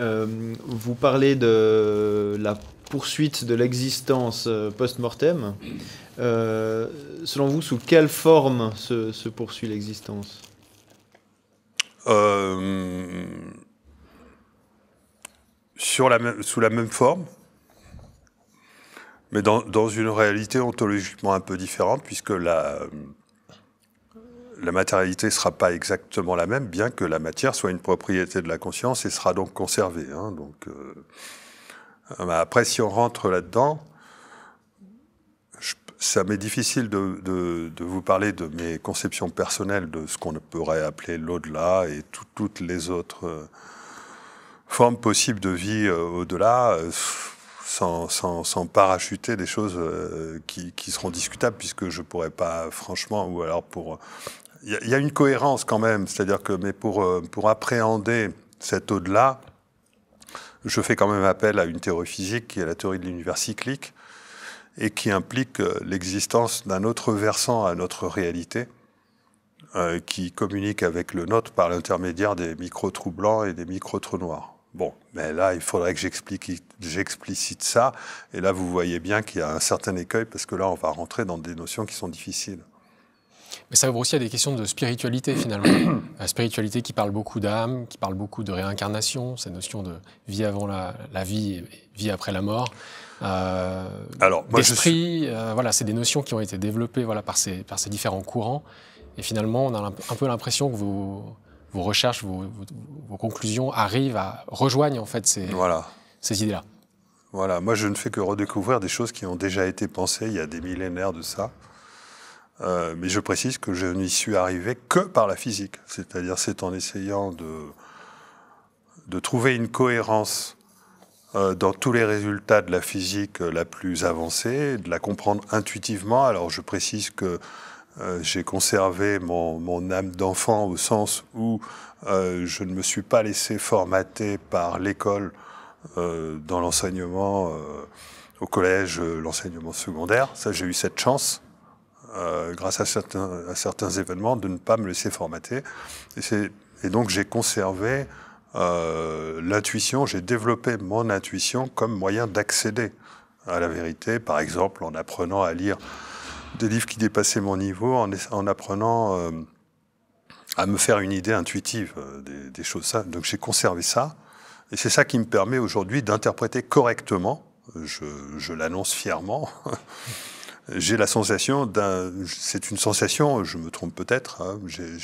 Speaker 3: Euh, vous parlez de la poursuite de l'existence post-mortem. Euh, selon vous, sous quelle forme se, poursuit l'existence
Speaker 1: euh, Sous la même forme, mais dans, une réalité ontologiquement un peu différente, puisque la, matérialité ne sera pas exactement la même, bien que la matière soit une propriété de la conscience et sera donc conservée. Hein. donc, euh, après, si on rentre là-dedans, ça m'est difficile de, de, de, vous parler de mes conceptions personnelles de ce qu'on pourrait appeler l'au-delà et toutes les autres euh, formes possibles de vie euh, au-delà. Euh, sans, sans, sans, parachuter des choses qui, qui, seront discutables, puisque je pourrais pas, franchement, ou alors pour. Il y, a une cohérence quand même, c'est-à-dire que, mais pour, pour appréhender cet au-delà, je fais quand même appel à une théorie physique qui est la théorie de l'univers cyclique, et qui implique euh, l'existence d'un autre versant à notre réalité, euh, qui communique avec le nôtre par l'intermédiaire des micro-trous blancs et des micro-trous noirs. Bon, mais là, il faudrait que j'explicite ça. Et là, vous voyez bien qu'il y a un certain écueil, parce que là, on va rentrer dans des notions qui sont difficiles.
Speaker 2: Mais ça ouvre aussi à des questions de spiritualité, finalement. la spiritualité qui parle beaucoup d'âme, qui parle beaucoup de réincarnation, cette notion de vie avant la, la vie, et vie après la mort. Euh, Alors, d'esprit. Suis... Euh, voilà, c'est des notions qui ont été développées voilà, par, ces, par ces différents courants. Et finalement, on a un peu l'impression que vos, recherches, vos, conclusions arrivent à rejoindre en fait ces, ces idées-là.
Speaker 1: Voilà, moi je ne fais que redécouvrir des choses qui ont déjà été pensées il y a des millénaires de ça. Euh, mais je précise que je n'y suis arrivé que par la physique. C'est-à-dire c'est en essayant de, de trouver une cohérence euh, dans tous les résultats de la physique euh, la plus avancée, de la comprendre intuitivement. Alors je précise que euh, j'ai conservé mon, mon âme d'enfant au sens où je ne me suis pas laissé formater par l'école dans l'enseignement au collège, l'enseignement secondaire. Ça, j'ai eu cette chance. grâce à certains, à certains, événements, de ne pas me laisser formater. Et, et donc j'ai conservé euh, l'intuition, j'ai développé mon intuition comme moyen d'accéder à la vérité, par exemple en apprenant à lire des livres qui dépassaient mon niveau, en, apprenant euh, à me faire une idée intuitive euh, des, choses. Donc j'ai conservé ça, et c'est ça qui me permet aujourd'hui d'interpréter correctement, je, l'annonce fièrement, j'ai la sensation c'est une sensation, je me trompe peut-être, hein, j'ai,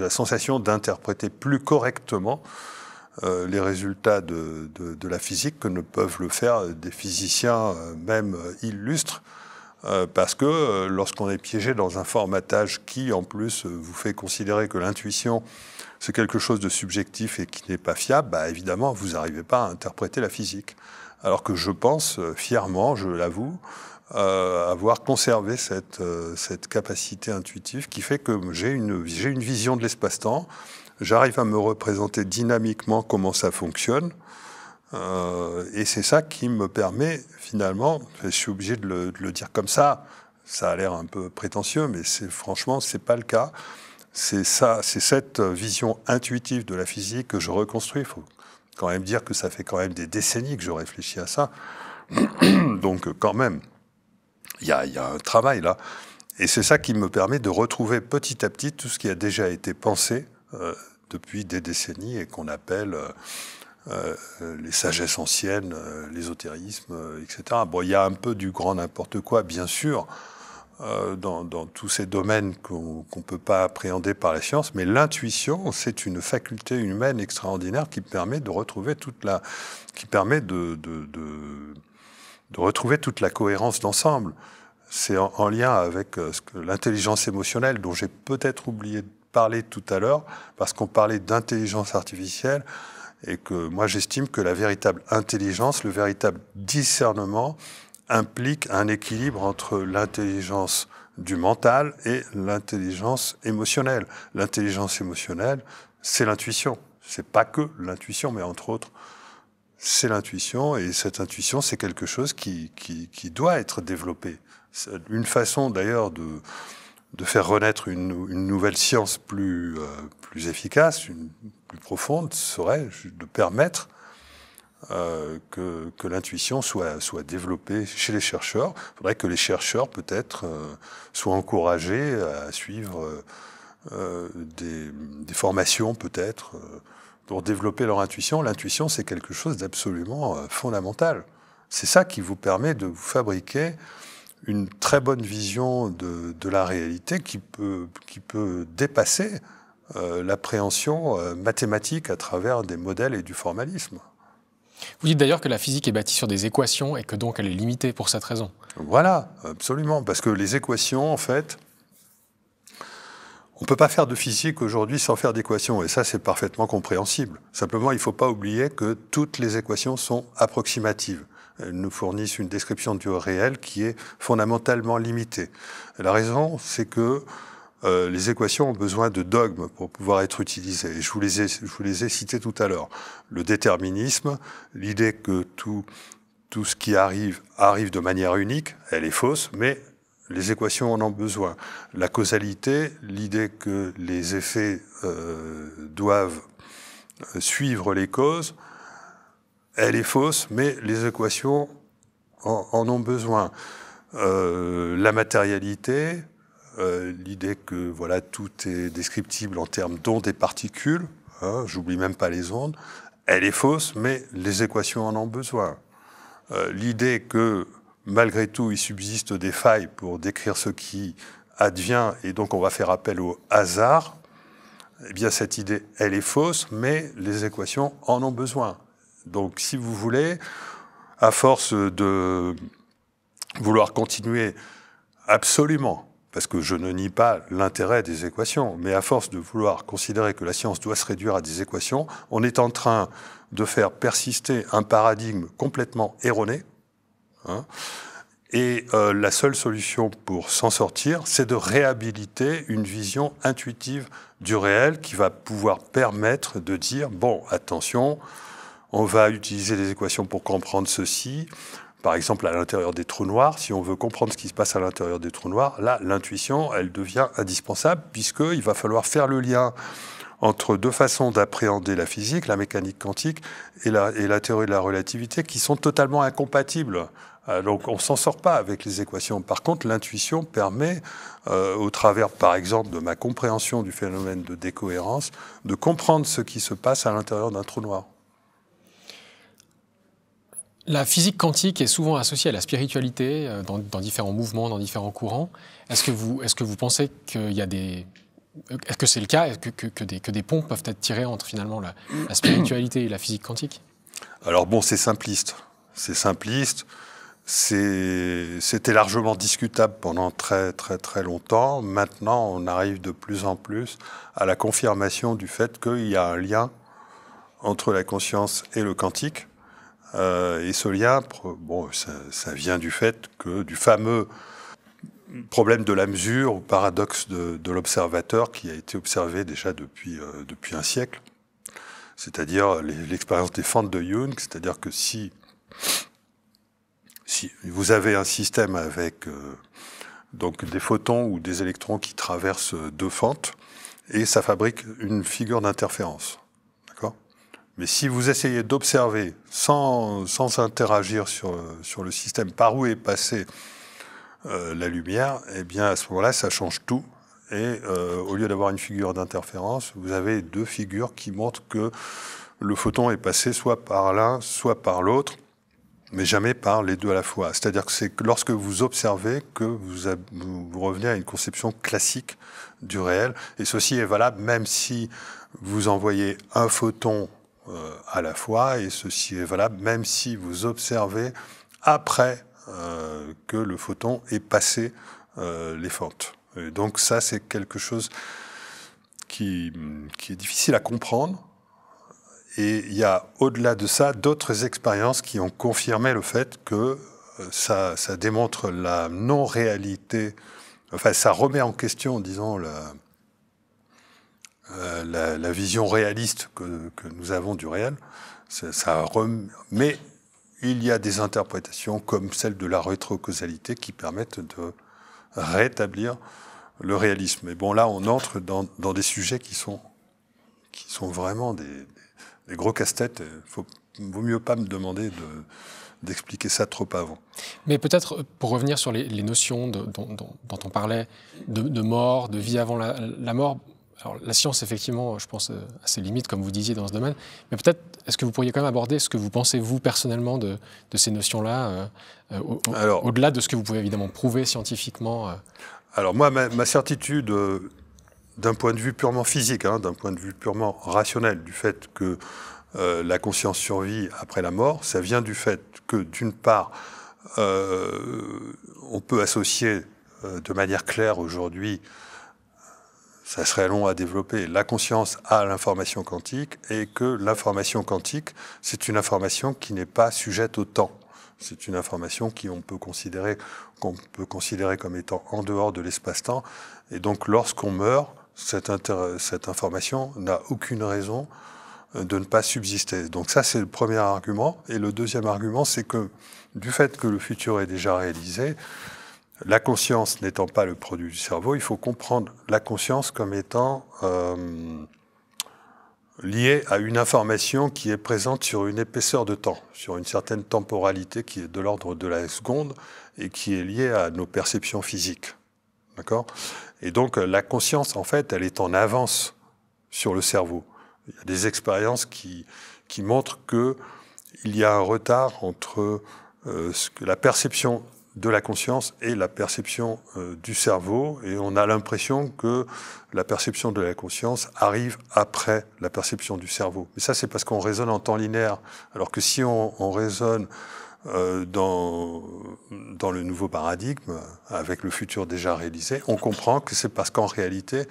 Speaker 1: la sensation d'interpréter plus correctement euh, les résultats de, de, de, la physique que ne peuvent le faire des physiciens euh, même illustres. Euh, parce que lorsqu'on est piégé dans un formatage qui, en plus, vous fait considérer que l'intuition, c'est quelque chose de subjectif et qui n'est pas fiable, bah, évidemment, vous n'arrivez pas à interpréter la physique. Alors que je pense, fièrement, je l'avoue, avoir conservé cette, cette capacité intuitive qui fait que j'ai une, j'ai une vision de l'espace-temps j'arrive à me représenter dynamiquement comment ça fonctionne. Euh, et c'est ça qui me permet finalement, je suis obligé de le, de le dire comme ça, ça a l'air un peu prétentieux, mais c'est franchement, c'est pas le cas. C'est ça, c'est cette vision intuitive de la physique que je reconstruis. Il faut quand même dire que ça fait quand même des décennies que je réfléchis à ça. Donc quand même, il y a, y a un travail là. Et c'est ça qui me permet de retrouver petit à petit tout ce qui a déjà été pensé euh, depuis des décennies et qu'on appelle euh, euh, les sagesses anciennes, l'ésotérisme, etc. Bon, il y a un peu du grand n'importe quoi, bien sûr. Dans, dans, tous ces domaines qu'on ne peut pas appréhender par la science, mais l'intuition, c'est une faculté humaine extraordinaire qui permet de retrouver toute la, qui permet de, de, de, de retrouver toute la cohérence d'ensemble. C'est en, lien avec que l'intelligence émotionnelle dont j'ai peut-être oublié de parlé tout à l'heure, parce qu'on parlait d'intelligence artificielle, et que moi j'estime que la véritable intelligence, le véritable discernement, implique un équilibre entre l'intelligence du mental et l'intelligence émotionnelle. L'intelligence émotionnelle, c'est l'intuition. C'est pas que l'intuition, mais entre autres, c'est l'intuition. Et cette intuition, c'est quelque chose qui, qui, qui, doit être développé. Une façon d'ailleurs de, de faire renaître une, nouvelle science plus, euh, plus efficace, une, plus profonde, serait de permettre euh, que, que l'intuition soit, soit développée chez les chercheurs. Il faudrait que les chercheurs, peut-être, euh, soient encouragés à suivre euh, des, des, formations, peut-être, pour développer leur intuition. L'intuition, c'est quelque chose d'absolument fondamental. C'est ça qui vous permet de vous fabriquer une très bonne vision de, la réalité qui peut, qui peut dépasser euh, l'appréhension euh, mathématique à travers des modèles et du formalisme.
Speaker 2: Vous dites d'ailleurs que la physique est bâtie sur des équations et que donc elle est limitée pour cette raison. Voilà, absolument, parce que les
Speaker 1: équations, en fait, on ne peut pas faire de physique aujourd'hui sans faire d'équations, et ça c'est parfaitement compréhensible. Simplement, il ne faut pas oublier que toutes les équations sont approximatives. Euh, nous fournissent une description du réel qui est fondamentalement limitée. La raison, c'est que euh, les équations ont besoin de dogmes pour pouvoir être utilisées. Et je, vous les ai, je vous les ai cités tout à l'heure. Le déterminisme, l'idée que tout, tout ce qui arrive arrive de manière unique, elle est fausse, mais les équations en ont besoin. La causalité, l'idée que les effets euh, doivent euh, suivre les causes, elle est fausse, mais les équations en, ont besoin. Euh, la matérialité, euh, l'idée que voilà tout est descriptible en termes d'ondes et particules, hein, j'oublie même pas les ondes, elle est fausse, mais les équations en ont besoin. Euh, l'idée que malgré tout il subsiste des failles pour décrire ce qui advient et donc on va faire appel au hasard, eh bien cette idée, elle est fausse, mais les équations en ont besoin. Donc, si vous voulez, à force de vouloir continuer absolument, parce que je ne nie pas l'intérêt des équations, mais à force de vouloir considérer que la science doit se réduire à des équations, on est en train de faire persister un paradigme complètement erroné. Hein, et euh, la seule solution pour s'en sortir, c'est de réhabiliter une vision intuitive du réel qui va pouvoir permettre de dire, bon, attention, on va utiliser des équations pour comprendre ceci. Par exemple, à l'intérieur des trous noirs, si on veut comprendre ce qui se passe à l'intérieur des trous noirs, là, l'intuition, elle devient indispensable, puisqu'il va falloir faire le lien entre deux façons d'appréhender la physique, la mécanique quantique et la, théorie de la relativité, qui sont totalement incompatibles. Euh, donc on ne s'en sort pas avec les équations. Par contre, l'intuition permet, euh, au travers par exemple de ma compréhension du phénomène de décohérence, de comprendre ce qui se passe à l'intérieur d'un trou noir.
Speaker 2: La physique quantique est souvent associée à la spiritualité euh, dans, différents mouvements, dans différents courants. Est-ce que, vous, pensez qu'il y a des... Est-ce que c'est le cas que, que, que, des, ponts peuvent être tirés entre finalement la, la spiritualité et la physique quantique
Speaker 1: Alors bon, c'est simpliste. C'est simpliste. C'était largement discutable pendant très très très longtemps. Maintenant, on arrive de plus en plus à la confirmation du fait qu'il y a un lien entre la conscience et le quantique. Euh, et ce lien, bon, ça, vient du fait que du fameux problème de la mesure ou paradoxe de, l'observateur qui a été observé déjà depuis, euh, un siècle, c'est-à-dire l'expérience des fentes de Young, c'est-à-dire que si, si vous avez un système avec euh, donc des photons ou des électrons qui traversent deux fentes, et ça fabrique une figure d'interférence. Mais si vous essayez d'observer sans, sans interagir sur, sur le système par où est passée euh, la lumière, eh bien à ce moment-là, ça change tout. Et euh, au lieu d'avoir une figure d'interférence, vous avez deux figures qui montrent que le photon est passé soit par l'un, soit par l'autre, mais jamais par les deux à la fois. C'est-à-dire que c'est lorsque vous observez que vous revenez à une conception classique du réel. Et ceci est valable même si vous envoyez un photon euh, à la fois, et ceci est valable même si vous observez après euh, que le photon ait passé euh, les fentes. donc ça, c'est quelque chose qui, qui, est difficile à comprendre. Et il y a au-delà de ça d'autres expériences qui ont confirmé le fait que ça, ça démontre la non-réalité, enfin ça remet en question, disons, la, euh, la, vision réaliste que, nous avons du réel. Ça Mais il y a des interprétations comme celle de la rétrocausalité qui permettent de rétablir le réalisme. Mais bon, là, on entre dans, des sujets qui sont, qui sont vraiment des, des, gros casse-têtes. Il vaut mieux pas me demander de, d'expliquer ça trop avant.
Speaker 2: Mais peut-être euh, pour revenir sur les, notions dont, on parlait, de, mort, de vie avant la, la mort, la science, effectivement, je pense, à euh, ses limites, comme vous disiez, dans ce domaine. Mais peut-être, est-ce que vous pourriez quand même aborder ce que vous pensez, vous, personnellement, de, ces notions-là, euh, euh, au-delà de ce que vous pouvez évidemment prouver scientifiquement
Speaker 1: Alors, moi, ma, certitude, d'un point de vue purement physique, hein, d'un point de vue purement rationnel, du fait que la conscience survit après la mort, ça vient du fait que, d'une part, on peut associer de manière claire aujourd'hui ça serait long à développer. La conscience a l'information quantique et que l'information quantique, c'est une information qui n'est pas sujette au temps. C'est une information qui on peut considérer qu'on peut considérer comme étant en dehors de l'espace-temps. Et donc, lorsqu'on meurt, cette, cette information n'a aucune raison euh, de ne pas subsister. Donc ça, c'est le premier argument. Et le deuxième argument, c'est que du fait que le futur est déjà réalisé, la conscience n'étant pas le produit du cerveau, il faut comprendre la conscience comme étant euh, liée à une information qui est présente sur une épaisseur de temps, sur une certaine temporalité qui est de l'ordre de la seconde et qui est liée à nos perceptions physiques. D'accord Et donc euh, la conscience, en fait, elle est en avance sur le cerveau. Il y a des expériences qui, qui montrent qu'il y a un retard entre euh, ce que la perception de la conscience et la perception euh, du cerveau. Et on a l'impression que la perception de la conscience arrive après la perception du cerveau. Mais ça, c'est parce qu'on raisonne en temps linéaire. Alors que si on, raisonne euh, dans, dans le nouveau paradigme, avec le futur déjà réalisé, on comprend que c'est parce qu'en réalité,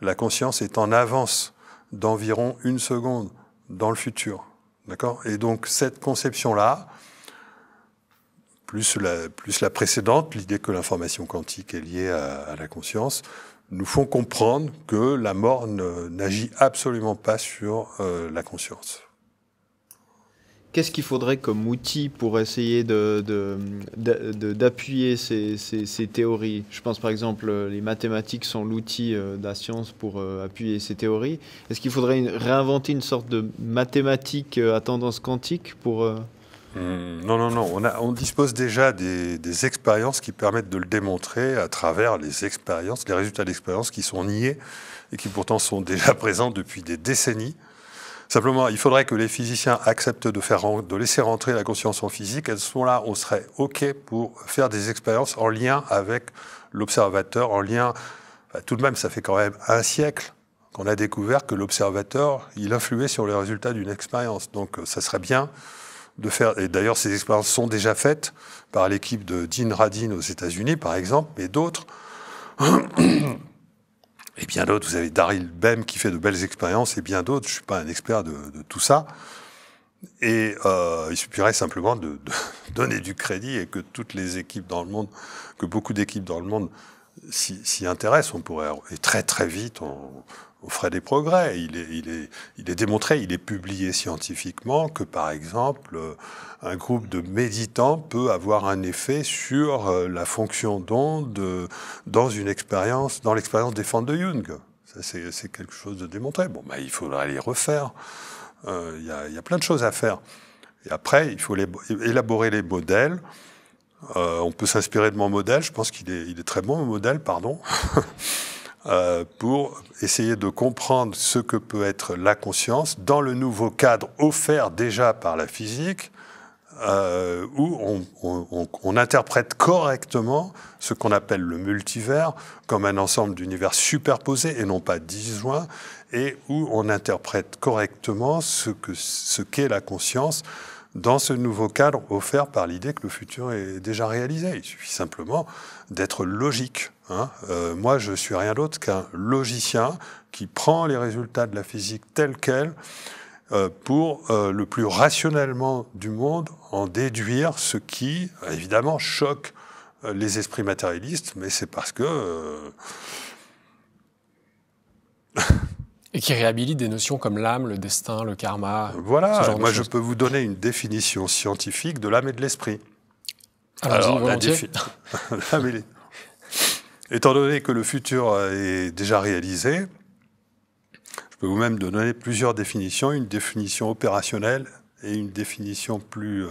Speaker 1: la conscience est en avance d'environ une seconde dans le futur. D'accord Et donc cette conception-là, plus la, précédente, l'idée que l'information quantique est liée à, la conscience, nous font comprendre que la mort n'agit absolument pas sur euh, la conscience.
Speaker 3: Qu'est-ce qu'il faudrait comme outil pour essayer d'appuyer ces, théories Je pense par exemple les mathématiques sont l'outil euh, de la science pour euh, appuyer ces théories. Est-ce qu'il faudrait réinventer une sorte de mathématique à tendance quantique pour... Hmm.
Speaker 1: Non, non, non. On, on dispose déjà des, expériences qui permettent de le démontrer à travers les expériences, les résultats d'expériences qui sont niés et qui pourtant sont déjà présents depuis des décennies. Simplement, il faudrait que les physiciens acceptent de, faire, de laisser rentrer la conscience en physique. Elles sont là, on serait OK pour faire des expériences en lien avec l'observateur, en lien... Bah, tout de même, ça fait quand même un siècle qu'on a découvert que l'observateur, il influait sur les résultats d'une expérience. Donc, euh, ça serait bien faire. Et d'ailleurs, ces expériences sont déjà faites par l'équipe de Dean Radin aux États-Unis, par exemple, et d'autres. et bien d'autres. Vous avez Daryl Bem qui fait de belles expériences et bien d'autres. Je ne suis pas un expert de, tout ça. Et euh, il suffirait simplement de, donner du crédit et que toutes les équipes dans le monde, que beaucoup d'équipes dans le monde s'y, intéressent. On pourrait, et très très vite, on, au frais des progrès. Il est, il, est, il est, démontré, il est publié scientifiquement que, par exemple, un groupe de méditants peut avoir un effet sur euh, la fonction d'onde euh, dans une expérience, dans l'expérience des fentes de Jung. Ça, c'est quelque chose de démontré. Bon, ben, il faudrait les refaire. Euh, il y, a, plein de choses à faire. Et après, il faut élaborer les modèles. on peut s'inspirer de mon modèle. Je pense qu'il il est très bon, mon modèle, pardon. Euh, pour essayer de comprendre ce que peut être la conscience dans le nouveau cadre offert déjà par la physique, euh, où on, interprète correctement ce qu'on appelle le multivers comme un ensemble d'univers superposés et non pas disjoints, et où on interprète correctement ce qu'est la conscience dans ce nouveau cadre offert par l'idée que le futur est déjà réalisé. Il suffit simplement d'être logique. Hein. Euh, moi, je suis rien d'autre qu'un logicien qui prend les résultats de la physique tels quels euh, pour euh, le plus rationnellement du monde en déduire ce qui, évidemment, choque les esprits matérialistes, mais c'est parce
Speaker 2: que... Et qui réhabilite des notions comme l'âme, le destin, le karma. Voilà, moi je
Speaker 1: peux vous donner une définition scientifique de l'âme et de l'esprit.
Speaker 2: Alors, la
Speaker 1: Étant donné que le futur est déjà réalisé, je peux vous même donner plusieurs définitions, une définition opérationnelle et une définition plus... Euh,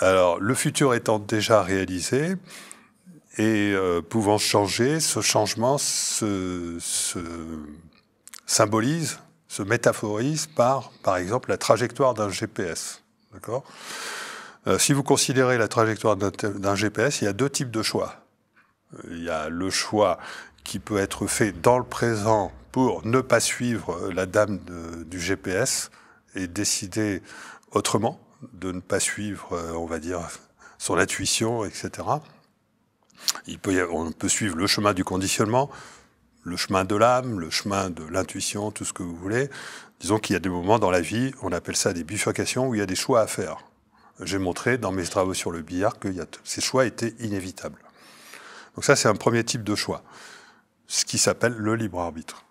Speaker 1: alors, le futur étant déjà réalisé, et euh, pouvant changer, ce changement se, se symbolise, se métaphorise par, par exemple, la trajectoire d'un GPS. D'accord euh, Si vous considérez la trajectoire d'un GPS, il y a deux types de choix. Euh, il y a le choix qui peut être fait dans le présent pour ne pas suivre la dame du GPS et décider autrement, de ne pas suivre, euh, on va dire, son intuition, etc. Il peut, on peut suivre le chemin du conditionnement, le chemin de l'âme, le chemin de l'intuition, tout ce que vous voulez. Disons qu'il y a des moments dans la vie, on appelle ça des bifurcations, où il y a des choix à faire. J'ai montré dans mes travaux sur le billard que ces choix étaient inévitables. Donc ça, c'est un premier type de choix, ce qui s'appelle le libre arbitre.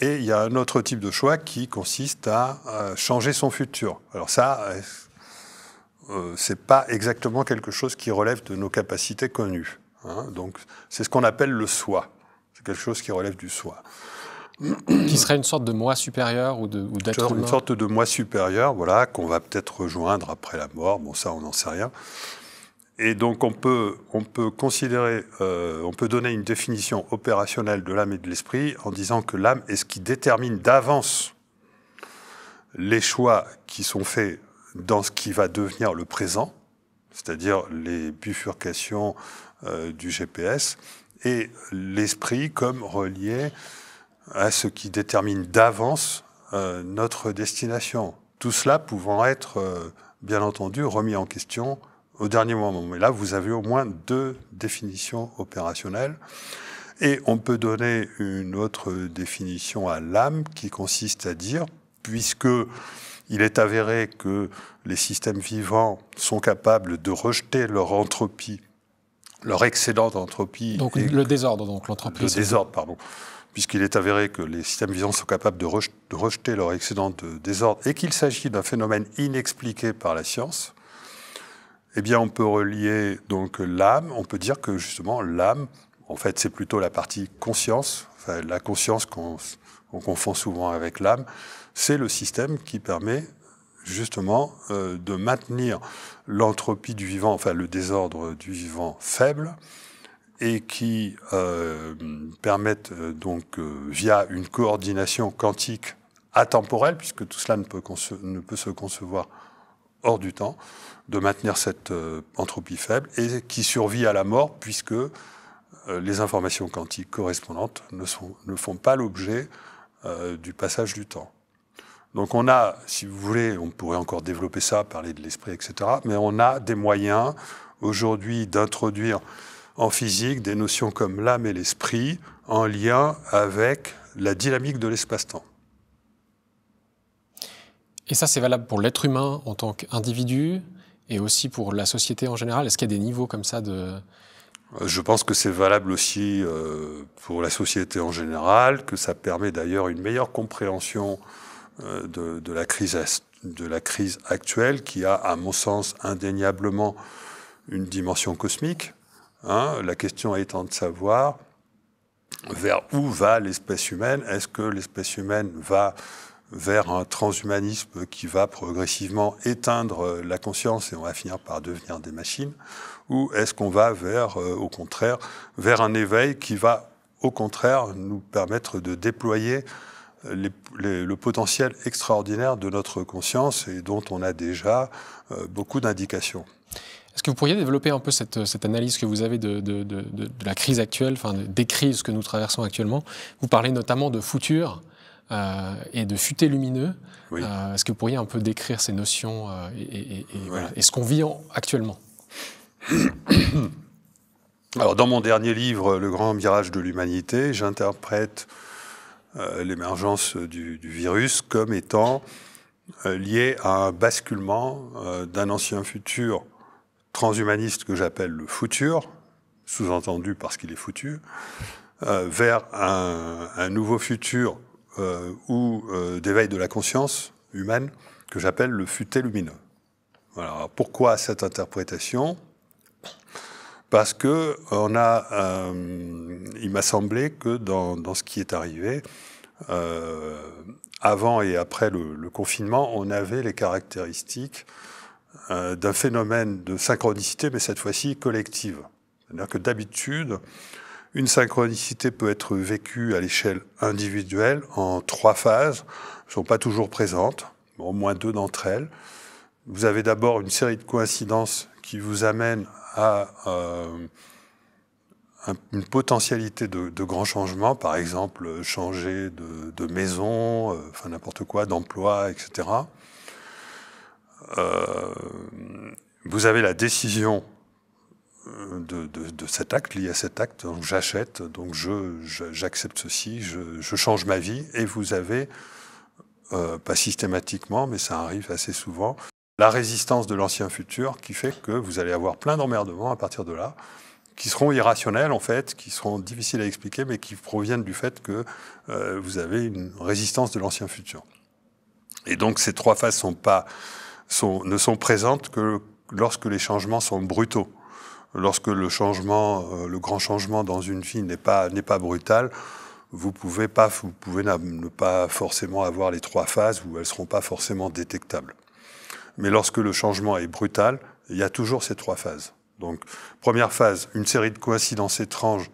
Speaker 1: Et il y a un autre type de choix qui consiste à changer son futur. Alors ça, ce euh, n'est c'est pas exactement quelque chose qui relève de nos capacités connues. Hein. Donc c'est ce qu'on appelle le soi. C'est quelque chose qui relève du soi.
Speaker 2: qui serait une sorte de moi supérieur ou
Speaker 1: d'être Une sorte de moi supérieur, voilà, qu'on va peut-être rejoindre après la mort. Bon, ça, on n'en sait rien. Et donc, on peut, on peut considérer, euh, on peut donner une définition opérationnelle de l'âme et de l'esprit en disant que l'âme est ce qui détermine d'avance les choix qui sont faits dans ce qui va devenir le présent, c'est-à-dire les bifurcations euh, du GPS, et l'esprit comme relié à ce qui détermine d'avance euh, notre destination. Tout cela pouvant être, euh, bien entendu, remis en question au dernier moment. Mais là, vous avez au moins deux définitions opérationnelles. Et on peut donner une autre définition à l'âme qui consiste à dire, puisque il est avéré que les systèmes vivants sont capables de rejeter leur entropie leur excédent d'entropie. Donc le
Speaker 2: désordre, donc l'entropie. Le désordre,
Speaker 1: pardon. Puisqu'il est avéré que les systèmes vivants sont capables de rejeter leur excédent de euh, désordre et qu'il s'agit d'un phénomène inexpliqué par la science, eh bien on peut relier donc l'âme, on peut dire que justement l'âme, en fait c'est plutôt la partie conscience, la conscience qu'on confond souvent avec l'âme, c'est le système qui permet justement euh, de maintenir l'entropie du vivant, enfin le désordre du vivant faible, et qui euh, permettent euh, donc via une coordination quantique atemporelle, puisque tout cela ne peut, ne peut se concevoir hors du temps, de maintenir cette entropie faible et qui survit à la mort, puisque les informations quantiques correspondantes ne, ne font pas l'objet du passage du temps. Donc on a, si vous voulez, on pourrait encore développer ça, parler de l'esprit, etc. Mais on a des moyens aujourd'hui d'introduire en physique des notions comme l'âme et l'esprit en lien avec la dynamique de l'espace-temps.
Speaker 2: Et ça, c'est valable pour l'être humain en tant qu'individu et aussi pour la société en général. Est-ce qu'il y a des niveaux comme ça de... Euh,
Speaker 1: je pense que c'est valable aussi euh, pour la société en général, que ça permet d'ailleurs une meilleure compréhension euh, de, la crise, de la crise actuelle qui a, à mon sens, indéniablement une dimension cosmique. Hein. la question étant de savoir vers où va l'espèce humaine. Est-ce que l'espèce humaine va vers un transhumanisme qui va progressivement éteindre la conscience et on va finir par devenir des machines Ou est-ce qu'on va vers, euh, au contraire, vers un éveil qui va, au contraire, nous permettre de déployer le potentiel extraordinaire de notre conscience et dont on a déjà euh, beaucoup d'indications.
Speaker 2: Est-ce que vous pourriez développer un peu cette, analyse que vous avez de, la crise actuelle, enfin des crises que nous traversons actuellement Vous parlez notamment de futur euh, et de futé lumineux. Euh, est-ce que vous pourriez un peu décrire ces notions et, ce qu'on vit actuellement
Speaker 1: Alors, dans mon dernier livre, Le grand mirage de l'humanité, j'interprète euh, l'émergence du, virus comme étant euh, lié à un basculement euh, d'un ancien futur transhumaniste que j'appelle le futur, sous-entendu parce qu'il est foutu, vers un, nouveau futur ou d'éveil de la conscience humaine que j'appelle le futé lumineux. Voilà. pourquoi cette interprétation parce que on a, euh, il m'a semblé que dans, ce qui est arrivé, euh, avant et après le, confinement, on avait les caractéristiques euh, d'un phénomène de synchronicité, mais cette fois-ci collective. C'est-à-dire que d'habitude, une synchronicité peut être vécue à l'échelle individuelle en trois phases, ne sont pas toujours présentes, au moins deux d'entre elles. Vous avez d'abord une série de coïncidences qui vous amènent à euh, une potentialité de, de grands changements, par exemple changer de, maison, euh, enfin n'importe quoi, d'emploi, etc. Euh, vous avez la décision de, cet acte, lié à cet acte, donc j'achète, donc j'accepte ceci, je, change ma vie, et vous avez, pas systématiquement, mais ça arrive assez souvent, la résistance de l'ancien futur qui fait que vous allez avoir plein d'emmerdements à partir de là, qui seront irrationnels en fait, qui seront difficiles à expliquer, mais qui proviennent du fait que euh, vous avez une résistance de l'ancien futur. Et donc ces trois phases ne sont présentes que lorsque les changements sont brutaux. Lorsque le changement, euh, le grand changement dans une vie n'est pas, brutal, vous pouvez pouvez ne pas forcément avoir les trois phases où elles seront pas forcément détectables. Mais lorsque le changement est brutal, il y a toujours ces trois phases. Donc, première phase, une série de coïncidences étranges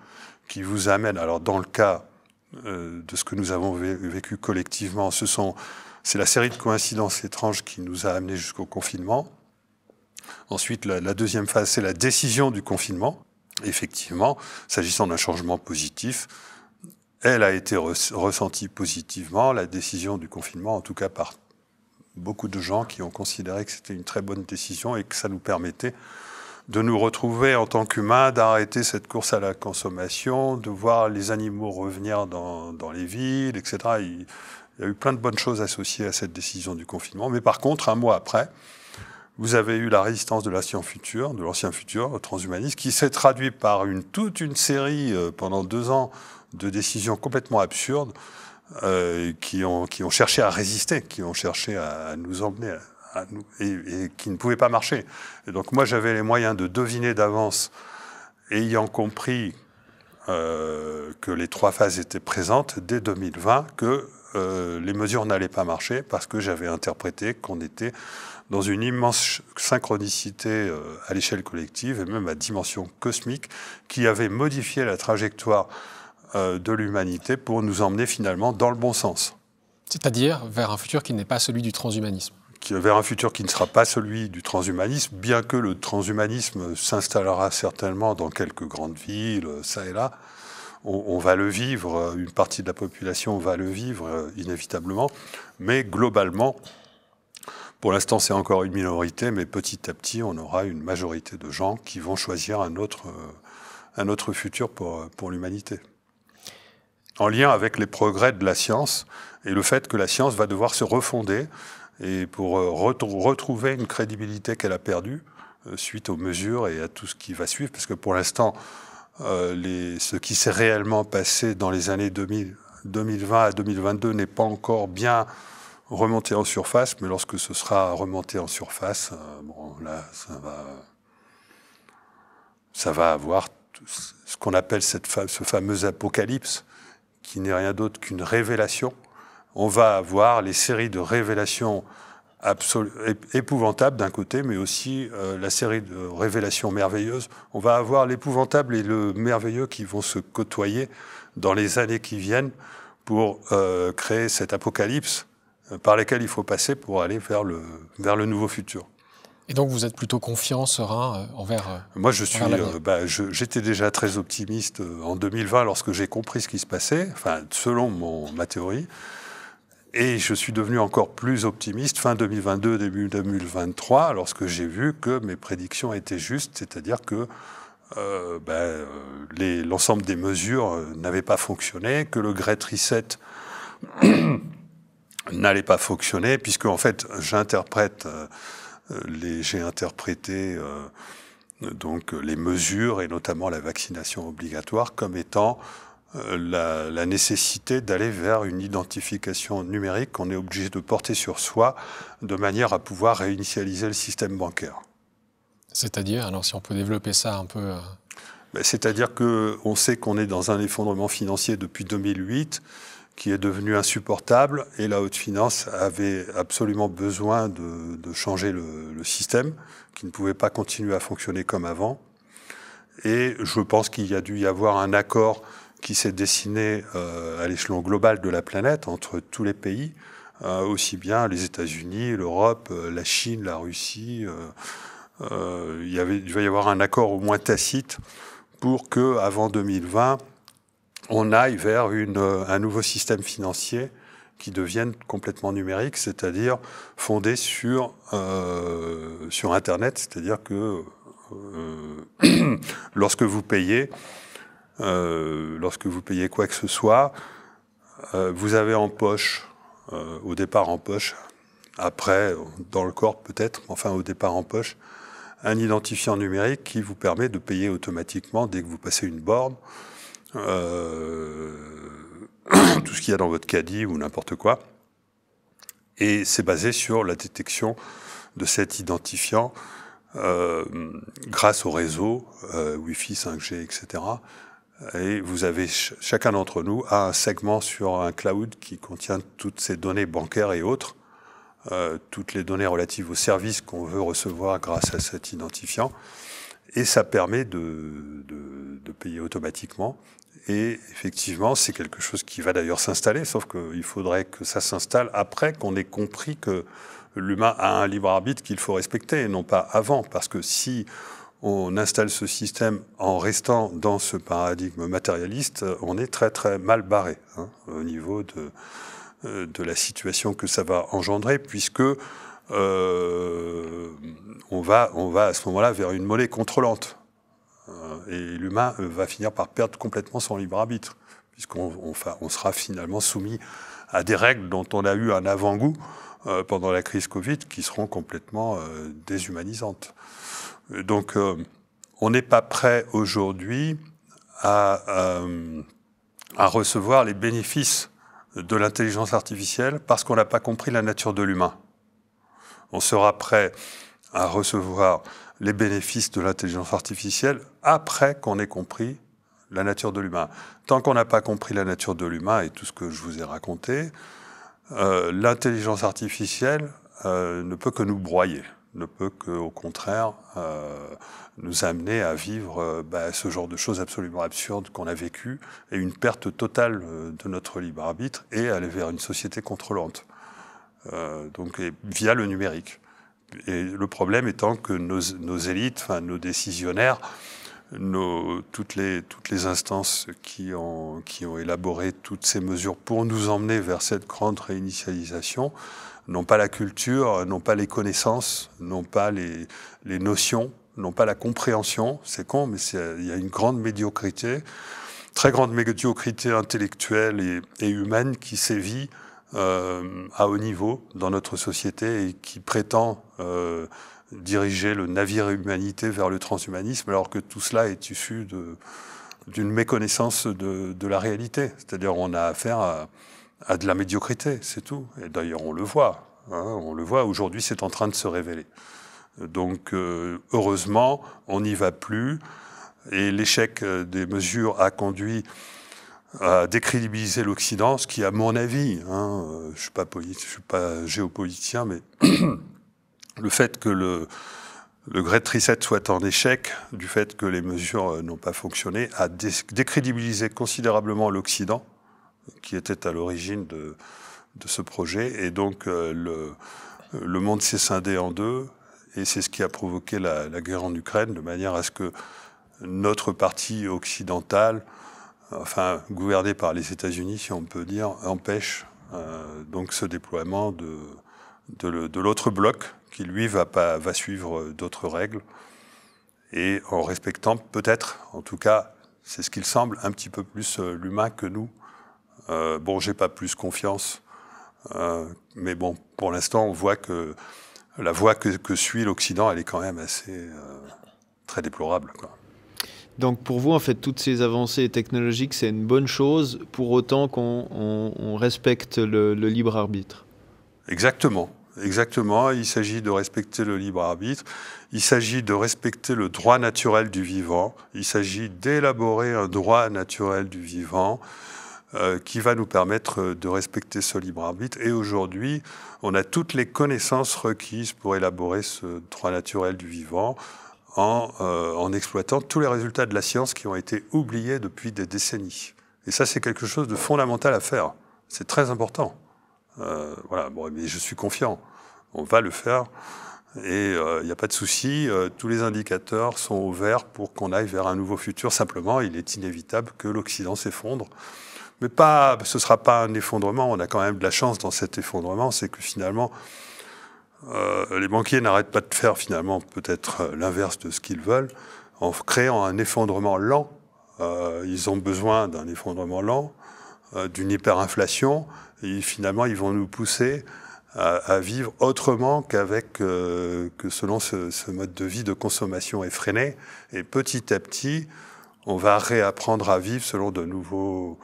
Speaker 1: qui vous amènent, alors dans le cas euh, de ce que nous avons vécu collectivement, ce sont, c'est la série de coïncidences étranges qui nous a amenés jusqu'au confinement. Ensuite, la, deuxième phase, c'est la décision du confinement. Effectivement, s'agissant d'un changement positif, elle a été ressentie positivement, la décision du confinement, en tout cas par beaucoup de gens qui ont considéré que c'était une très bonne décision et que ça nous permettait de nous retrouver en tant qu'humains, d'arrêter cette course à la consommation, de voir les animaux revenir dans, les villes, etc. Il, y a eu plein de bonnes choses associées à cette décision du confinement. Mais par contre, un mois après, vous avez eu la résistance de l'ancien futur, de l'ancien futur transhumaniste, qui s'est traduit par une, toute une série, euh, pendant deux ans, de décisions complètement absurdes euh, qui, ont, qui ont cherché à résister, qui ont cherché à, nous emmener à, nous, et, qui ne pouvaient pas marcher. Et donc moi, j'avais les moyens de deviner d'avance, ayant compris euh, que les trois phases étaient présentes dès 2020, que euh, les mesures n'allaient pas marcher parce que j'avais interprété qu'on était dans une immense synchronicité euh, à l'échelle collective et même à dimension cosmique qui avait modifié la trajectoire euh, de l'humanité pour nous emmener finalement dans le bon sens.
Speaker 2: C'est-à-dire vers un futur qui n'est pas celui du transhumanisme
Speaker 1: euh, vers un futur qui ne sera pas celui du transhumanisme, bien que le transhumanisme s'installera certainement dans quelques grandes villes, euh, ça et là. On, va le vivre, une partie de la population va le vivre inévitablement, mais globalement, pour l'instant c'est encore une minorité, mais petit à petit on aura une majorité de gens qui vont choisir un autre, un autre futur pour, pour l'humanité en lien avec les progrès de la science et le fait que la science va devoir se refonder et pour euh, retrouver une crédibilité qu'elle a perdue euh, suite aux mesures et à tout ce qui va suivre, parce que pour l'instant, euh, ce qui s'est réellement passé dans les années 2000, 2020 à 2022 n'est pas encore bien remonté en surface, mais lorsque ce sera remonté en surface, bon, là, ça va, ça va avoir ce qu'on appelle cette, ce fameux apocalypse qui n'est rien d'autre qu'une révélation. On va avoir les séries de révélations épouvantables d'un côté, mais aussi euh, la série de révélations merveilleuses. On va avoir l'épouvantable et le merveilleux qui vont se côtoyer dans les années qui viennent pour euh, créer cet apocalypse euh, par lequel il faut passer pour aller vers le, vers le nouveau futur.
Speaker 2: Et donc vous êtes plutôt confiant, serein euh, envers. Euh, Moi, je suis. Euh,
Speaker 1: bah, j'étais déjà très optimiste en 2020 lorsque j'ai compris ce qui se passait. Enfin, selon mon, ma théorie. Et je suis devenu encore plus optimiste fin 2022, début 2023, lorsque j'ai vu que mes prédictions étaient justes, c'est-à-dire que bah, l'ensemble des mesures n'avaient pas fonctionné, que le Great Reset n'allait pas fonctionner, puisque en fait, j'interprète euh, j'ai interprété euh, donc les mesures et notamment la vaccination obligatoire comme étant euh, la, nécessité d'aller vers une identification numérique qu'on est obligé de porter sur soi de manière à pouvoir réinitialiser le système bancaire.
Speaker 2: C'est-à-dire, alors si on peut développer ça un peu. Ben, c'est-à-dire qu'on sait qu'on est dans
Speaker 1: un effondrement financier depuis 2008 qui est devenu insupportable et la haute finance avait absolument besoin de, changer le, système, qui ne pouvait pas continuer à fonctionner comme avant. Et je pense qu'il y a dû y avoir un accord qui s'est dessiné euh, à l'échelon global de la planète entre tous les pays, euh, aussi bien les États-Unis, l'Europe, euh, la Chine, la Russie. il, y avait, il va y avoir un accord au moins tacite pour que, avant 2020, on aille vers euh, un nouveau système financier qui devienne complètement numérique, c'est-à-dire fondé sur, euh, sur Internet, c'est-à-dire que euh, lorsque vous payez, lorsque vous payez quoi que ce soit, vous avez en poche, au départ en poche, après dans le corps peut-être, enfin au départ en poche, un identifiant numérique qui vous permet de payer automatiquement dès que vous passez une borne, euh, tout ce qu'il y a dans votre caddie ou n'importe quoi. Et c'est basé sur la détection de cet identifiant euh, grâce au réseau euh, Wi-Fi, 5G, etc. Et vous avez chacun d'entre nous a un segment sur un cloud qui contient toutes ces données bancaires et autres, toutes les données relatives aux services qu'on veut recevoir grâce à cet identifiant. Et ça permet de payer automatiquement et effectivement, c'est quelque chose qui va d'ailleurs s'installer, sauf qu'il faudrait que ça s'installe après qu'on ait compris que l'humain a un libre arbitre qu'il faut respecter, et non pas avant. Parce que si on installe ce système en restant dans ce paradigme matérialiste, on est très très mal barré hein, au niveau de, euh, de la situation que ça va engendrer, puisque euh, on, va, on va à ce moment-là vers une monnaie contrôlante. Euh, et l'humain euh, va finir par perdre complètement son libre arbitre, puisqu'on sera finalement soumis à des règles dont on a eu un avant-goût euh, pendant la crise Covid qui seront complètement déshumanisantes. Donc, on n'est pas prêt aujourd'hui à, recevoir les bénéfices de l'intelligence artificielle parce qu'on n'a pas compris la nature de l'humain. On sera prêt à recevoir les bénéfices de l'intelligence artificielle après qu'on ait compris la nature de l'humain. Tant qu'on n'a pas compris la nature de l'humain et tout ce que je vous ai raconté, euh, l'intelligence artificielle euh, ne peut que nous broyer, ne peut que, au contraire, euh, nous amener à vivre euh, bah, ce genre de choses absolument absurdes qu'on a vécues et une perte totale euh, de notre libre arbitre et aller vers une société contrôlante, euh, donc via le numérique. Et le problème étant que nos, élites, nos décisionnaires, toutes, les, instances qui ont, élaboré toutes ces mesures pour nous emmener vers cette grande réinitialisation n'ont pas la culture, n'ont pas les connaissances, n'ont pas les, notions, n'ont pas la compréhension. C'est con, mais il y a une grande médiocrité, très grande médiocrité intellectuelle et humaine qui sévit euh, à haut niveau dans notre société et qui prétend euh, diriger le navire humanité vers le transhumanisme, alors que tout cela est issu d'une méconnaissance de, de, la réalité. C'est-à-dire on a affaire à, de la médiocrité, c'est tout. Et d'ailleurs on le voit, hein, on le voit, aujourd'hui c'est en train de se révéler. Donc euh, heureusement, on n'y va plus. Et l'échec euh, des mesures a conduit à décrédibiliser l'Occident, ce qui, à mon avis, hein, je ne suis pas géopoliticien, mais le fait que le le Great Reset soit en échec du fait que les mesures euh, n'ont pas fonctionné a décrédibilisé considérablement l'Occident, qui était à l'origine de, ce projet, et donc euh, le, monde s'est scindé en deux, et c'est ce qui a provoqué la, la guerre en Ukraine, de manière à ce que notre partie occidentale enfin gouverné par les États-Unis, si on peut dire, empêche euh, donc ce déploiement de, de l'autre bloc qui, lui, va, pas, va suivre euh, d'autres règles et en respectant peut-être, en tout cas, c'est ce qu'il semble, un petit peu plus euh, l'humain que nous. Euh, bon, j'ai pas plus confiance, mais bon, pour l'instant, on voit que la voie que, que suit l'Occident, elle est quand même assez très déplorable. Quoi.
Speaker 3: Donc pour vous, en fait, toutes ces avancées technologiques, c'est une bonne chose pour autant qu'on respecte le, libre arbitre
Speaker 1: Exactement. Exactement, il s'agit de respecter le libre arbitre, il s'agit de respecter le droit naturel du vivant, il s'agit d'élaborer un droit naturel du vivant euh, qui va nous permettre de respecter ce libre arbitre. Et aujourd'hui, on a toutes les connaissances requises pour élaborer ce droit naturel du vivant. Euh, en, exploitant tous les résultats de la science qui ont été oubliés depuis des décennies. Et ça, c'est quelque chose de fondamental à faire. C'est très important. Euh, voilà, bon, mais je suis confiant. On va le faire. Et il euh, n'y a pas de souci, tous les indicateurs sont ouverts pour qu'on aille vers un nouveau futur. Simplement, il est inévitable que l'Occident s'effondre. Mais pas, ce ne sera pas un effondrement, on a quand même de la chance dans cet effondrement, c'est que finalement, euh, les banquiers n'arrêtent pas de faire finalement peut-être euh, l'inverse de ce qu'ils veulent en créant un effondrement lent. Euh, ils ont besoin d'un effondrement lent, d'une hyperinflation, et finalement ils vont nous pousser à, vivre autrement qu'avec que selon ce, ce, mode de vie de consommation effréné. Et petit à petit, on va réapprendre à vivre selon de nouveaux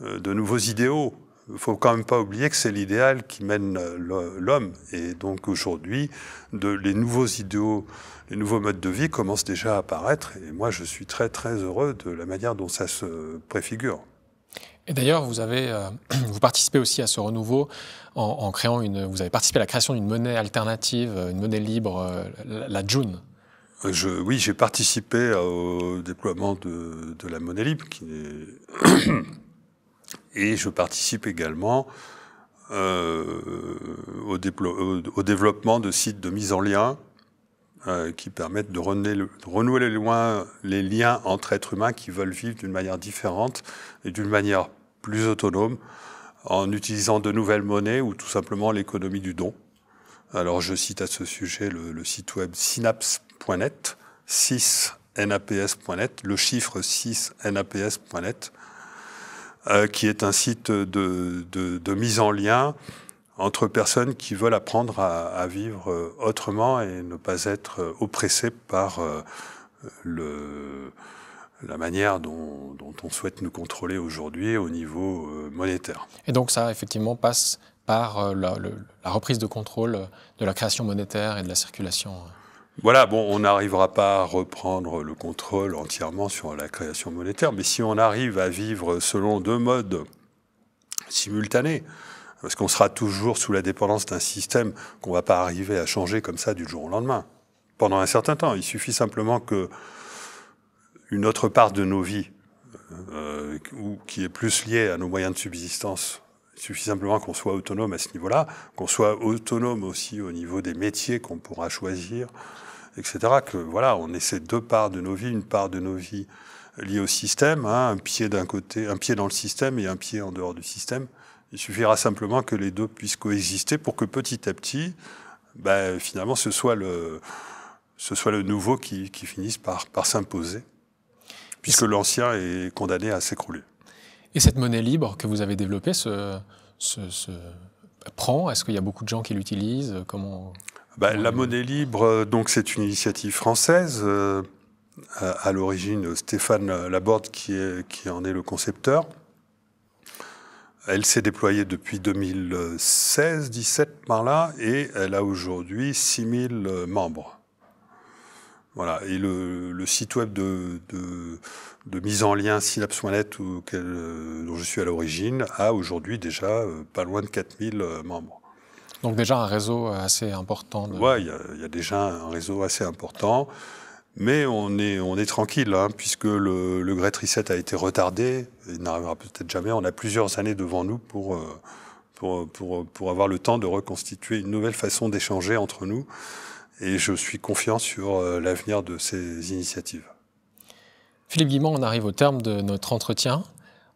Speaker 1: de nouveaux idéaux il ne faut quand même pas oublier que c'est l'idéal qui mène euh, l'homme. Et donc aujourd'hui, les nouveaux idéaux, les nouveaux modes de vie commencent déjà à apparaître. Et moi, je suis très très heureux de la manière dont ça se préfigure.
Speaker 2: Et d'ailleurs, vous avez euh, vous participez aussi à ce renouveau en, créant une. Vous avez participé à la création d'une monnaie alternative, euh, une monnaie libre, la, June. Je,
Speaker 1: oui, j'ai participé au déploiement de, de la monnaie libre, qui est et je participe également euh, au, développement de sites de mise en lien euh, qui permettent de, renouer, les, les, liens entre êtres humains qui veulent vivre d'une manière différente et d'une manière plus autonome en utilisant de nouvelles monnaies ou tout simplement l'économie du don. Alors je cite à ce sujet le, site web synapse.net, 6naps.net, le chiffre 6naps.net euh, qui est un site de, de, mise en lien entre personnes qui veulent apprendre à, vivre euh, autrement et ne pas être euh, oppressées par le, la manière dont, on souhaite nous contrôler aujourd'hui au niveau monétaire.
Speaker 2: Et donc ça, effectivement, passe par la reprise de contrôle de la création monétaire et de la circulation.
Speaker 1: Voilà, bon, on n'arrivera pas à reprendre le contrôle entièrement sur la création monétaire, mais si on arrive à vivre selon deux modes simultanés, parce qu'on sera toujours sous la dépendance d'un système qu'on ne va pas arriver à changer comme ça du jour au lendemain, pendant un certain temps. Il suffit simplement que une autre part de nos vies, euh, ou qui est plus liée à nos moyens de subsistance, il suffit simplement qu'on soit autonome à ce niveau-là, qu'on soit autonome aussi au niveau des métiers qu'on pourra choisir, etc., que voilà, on essaie deux parts de nos vies, une part de nos vies liée au système, hein, un pied d'un côté, un pied dans le système et un pied en dehors du système. Il suffira simplement que les deux puissent coexister pour que petit à petit, ben, finalement, ce soit le, ce soit le nouveau qui, finisse par, s'imposer, puisque l'ancien est condamné à s'écrouler.
Speaker 2: Et cette monnaie libre que vous avez développée, se prend Est-ce qu'il y a beaucoup de gens qui l'utilisent Comment
Speaker 1: bah, La monnaie libre, euh, donc c'est une initiative française. Euh, à, l'origine, Stéphane Laborde, qui, en est le concepteur. Elle s'est déployée depuis 2016, 17 par là, et elle a aujourd'hui 6000 euh, membres. Voilà. Et le, site web de, de, mise en lien Synapse.net, dont je suis à l'origine, a aujourd'hui déjà pas loin de 4000 membres.
Speaker 2: Donc déjà un réseau assez important.
Speaker 1: Oui, il y, a déjà un réseau assez important. Mais on est, on est tranquille, hein, puisque le, le Great Reset a été retardé. Il n'arrivera peut-être jamais. On a plusieurs années devant nous pour, euh, pour, pour, avoir le temps de reconstituer une nouvelle façon d'échanger entre nous. Et je suis confiant sur euh, l'avenir de ces initiatives.
Speaker 2: Philippe Guimand, on arrive au terme de notre entretien.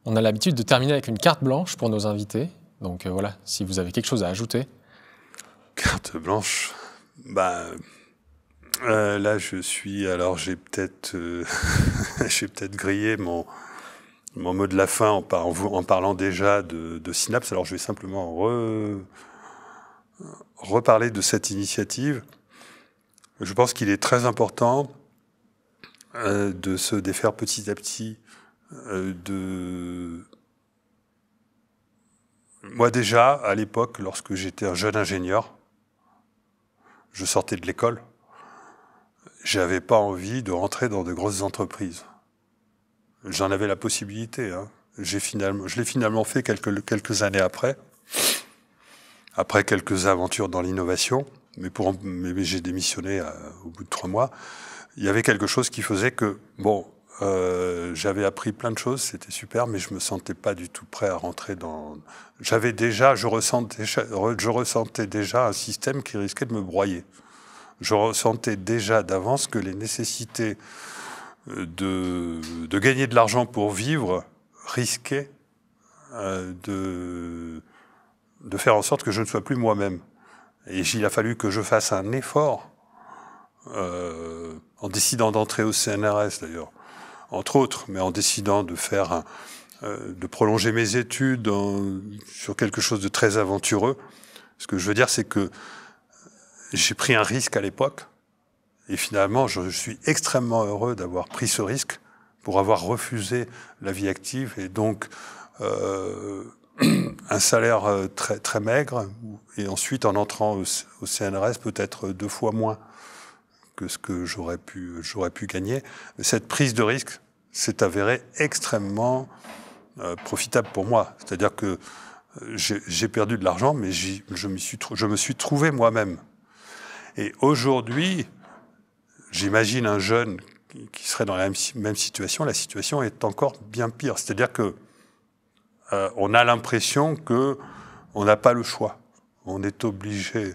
Speaker 2: On a l'habitude de terminer avec une carte blanche pour nos invités. Donc euh, voilà, si vous avez quelque chose à ajouter,
Speaker 1: Carte blanche. Bah. Euh, là, je suis. Alors, j'ai peut-être, euh, j'ai peut-être grillé mon mot de la fin en, parlant déjà de, de, Synapse. Alors, je vais simplement reparler de cette initiative. Je pense qu'il est très important euh, de se défaire petit à petit de moi déjà à l'époque, lorsque j'étais un jeune ingénieur je sortais de l'école. J'avais pas envie de rentrer dans de grosses entreprises. J'en avais la possibilité. Hein. J'ai finalement, je l'ai finalement fait quelques, quelques années après, après quelques aventures dans l'innovation. Mais, pour, j'ai démissionné euh, au bout de trois mois. Il y avait quelque chose qui faisait que, bon, euh, j'avais appris plein de choses, c'était super, mais je me sentais pas du tout prêt à rentrer dans. J'avais déjà, je ressentais, je ressentais déjà un système qui risquait de me broyer. Je ressentais déjà d'avance que les nécessités euh, de, gagner de l'argent pour vivre risquaient euh, de, de faire en sorte que je ne sois plus moi-même. Et il a fallu que je fasse un effort en décidant d'entrer au CNRS d'ailleurs entre autres, mais en décidant de faire, euh, de prolonger mes études sur quelque chose de très aventureux. Ce que je veux dire, c'est que euh, j'ai pris un risque à l'époque, et finalement, je, suis extrêmement heureux d'avoir pris ce risque pour avoir refusé la vie active et donc euh, un salaire très, très maigre, et ensuite en entrant au, CNRS peut-être deux fois moins que ce que j'aurais pu gagner. Cette prise de risque, s'est avéré extrêmement euh, profitable pour moi. C'est-à-dire que euh, j'ai perdu de l'argent, mais je me, suis je me suis trouvé moi-même. Et aujourd'hui, j'imagine un jeune qui serait dans la même situation, la situation est encore bien pire. C'est-à-dire que euh, on a l'impression que on n'a pas le choix. On est obligé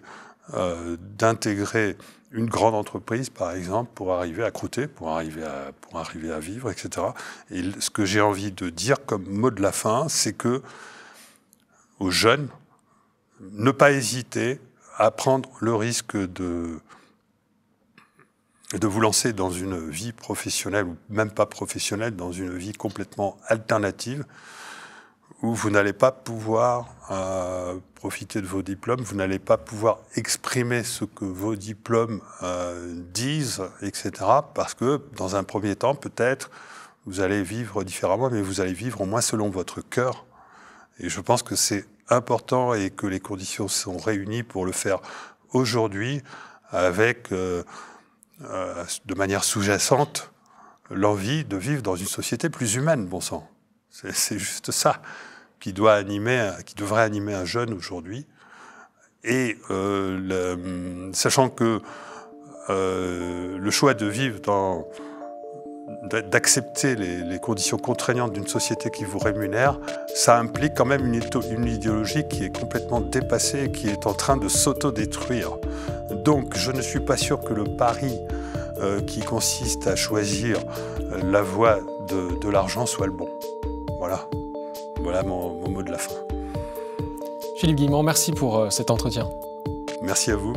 Speaker 1: d'intégrer une grande entreprise, par exemple, pour arriver à croûter, pour arriver à, pour arriver à vivre, etc. Et ce que j'ai envie de dire comme mot de la fin, c'est que aux jeunes, ne pas hésiter à prendre le risque de, de vous lancer dans une vie professionnelle, ou même pas professionnelle, dans une vie complètement alternative, où vous n'allez pas pouvoir euh, profiter de vos diplômes, vous n'allez pas pouvoir exprimer ce que vos diplômes euh, disent, etc. Parce que dans un premier temps, peut-être, vous allez vivre différemment, mais vous allez vivre au moins selon votre cœur. Et je pense que c'est important et que les conditions sont réunies pour le faire aujourd'hui avec, euh, euh, de manière sous-jacente, l'envie de vivre dans une société plus humaine, bon sang. C'est juste ça qui, doit animer, qui devrait animer un jeune aujourd'hui. Et euh, sachant que euh, le choix de vivre dans d'accepter les, conditions contraignantes d'une société qui vous rémunère, ça implique quand même une, une idéologie qui est complètement dépassée et qui est en train de s'autodétruire. Donc je ne suis pas sûr que le pari euh, qui consiste à choisir la voie de, de l'argent soit le bon. Voilà voilà mon, mot de la fin.
Speaker 2: Philippe Guillemont, merci pour euh, cet entretien.
Speaker 1: Merci à vous.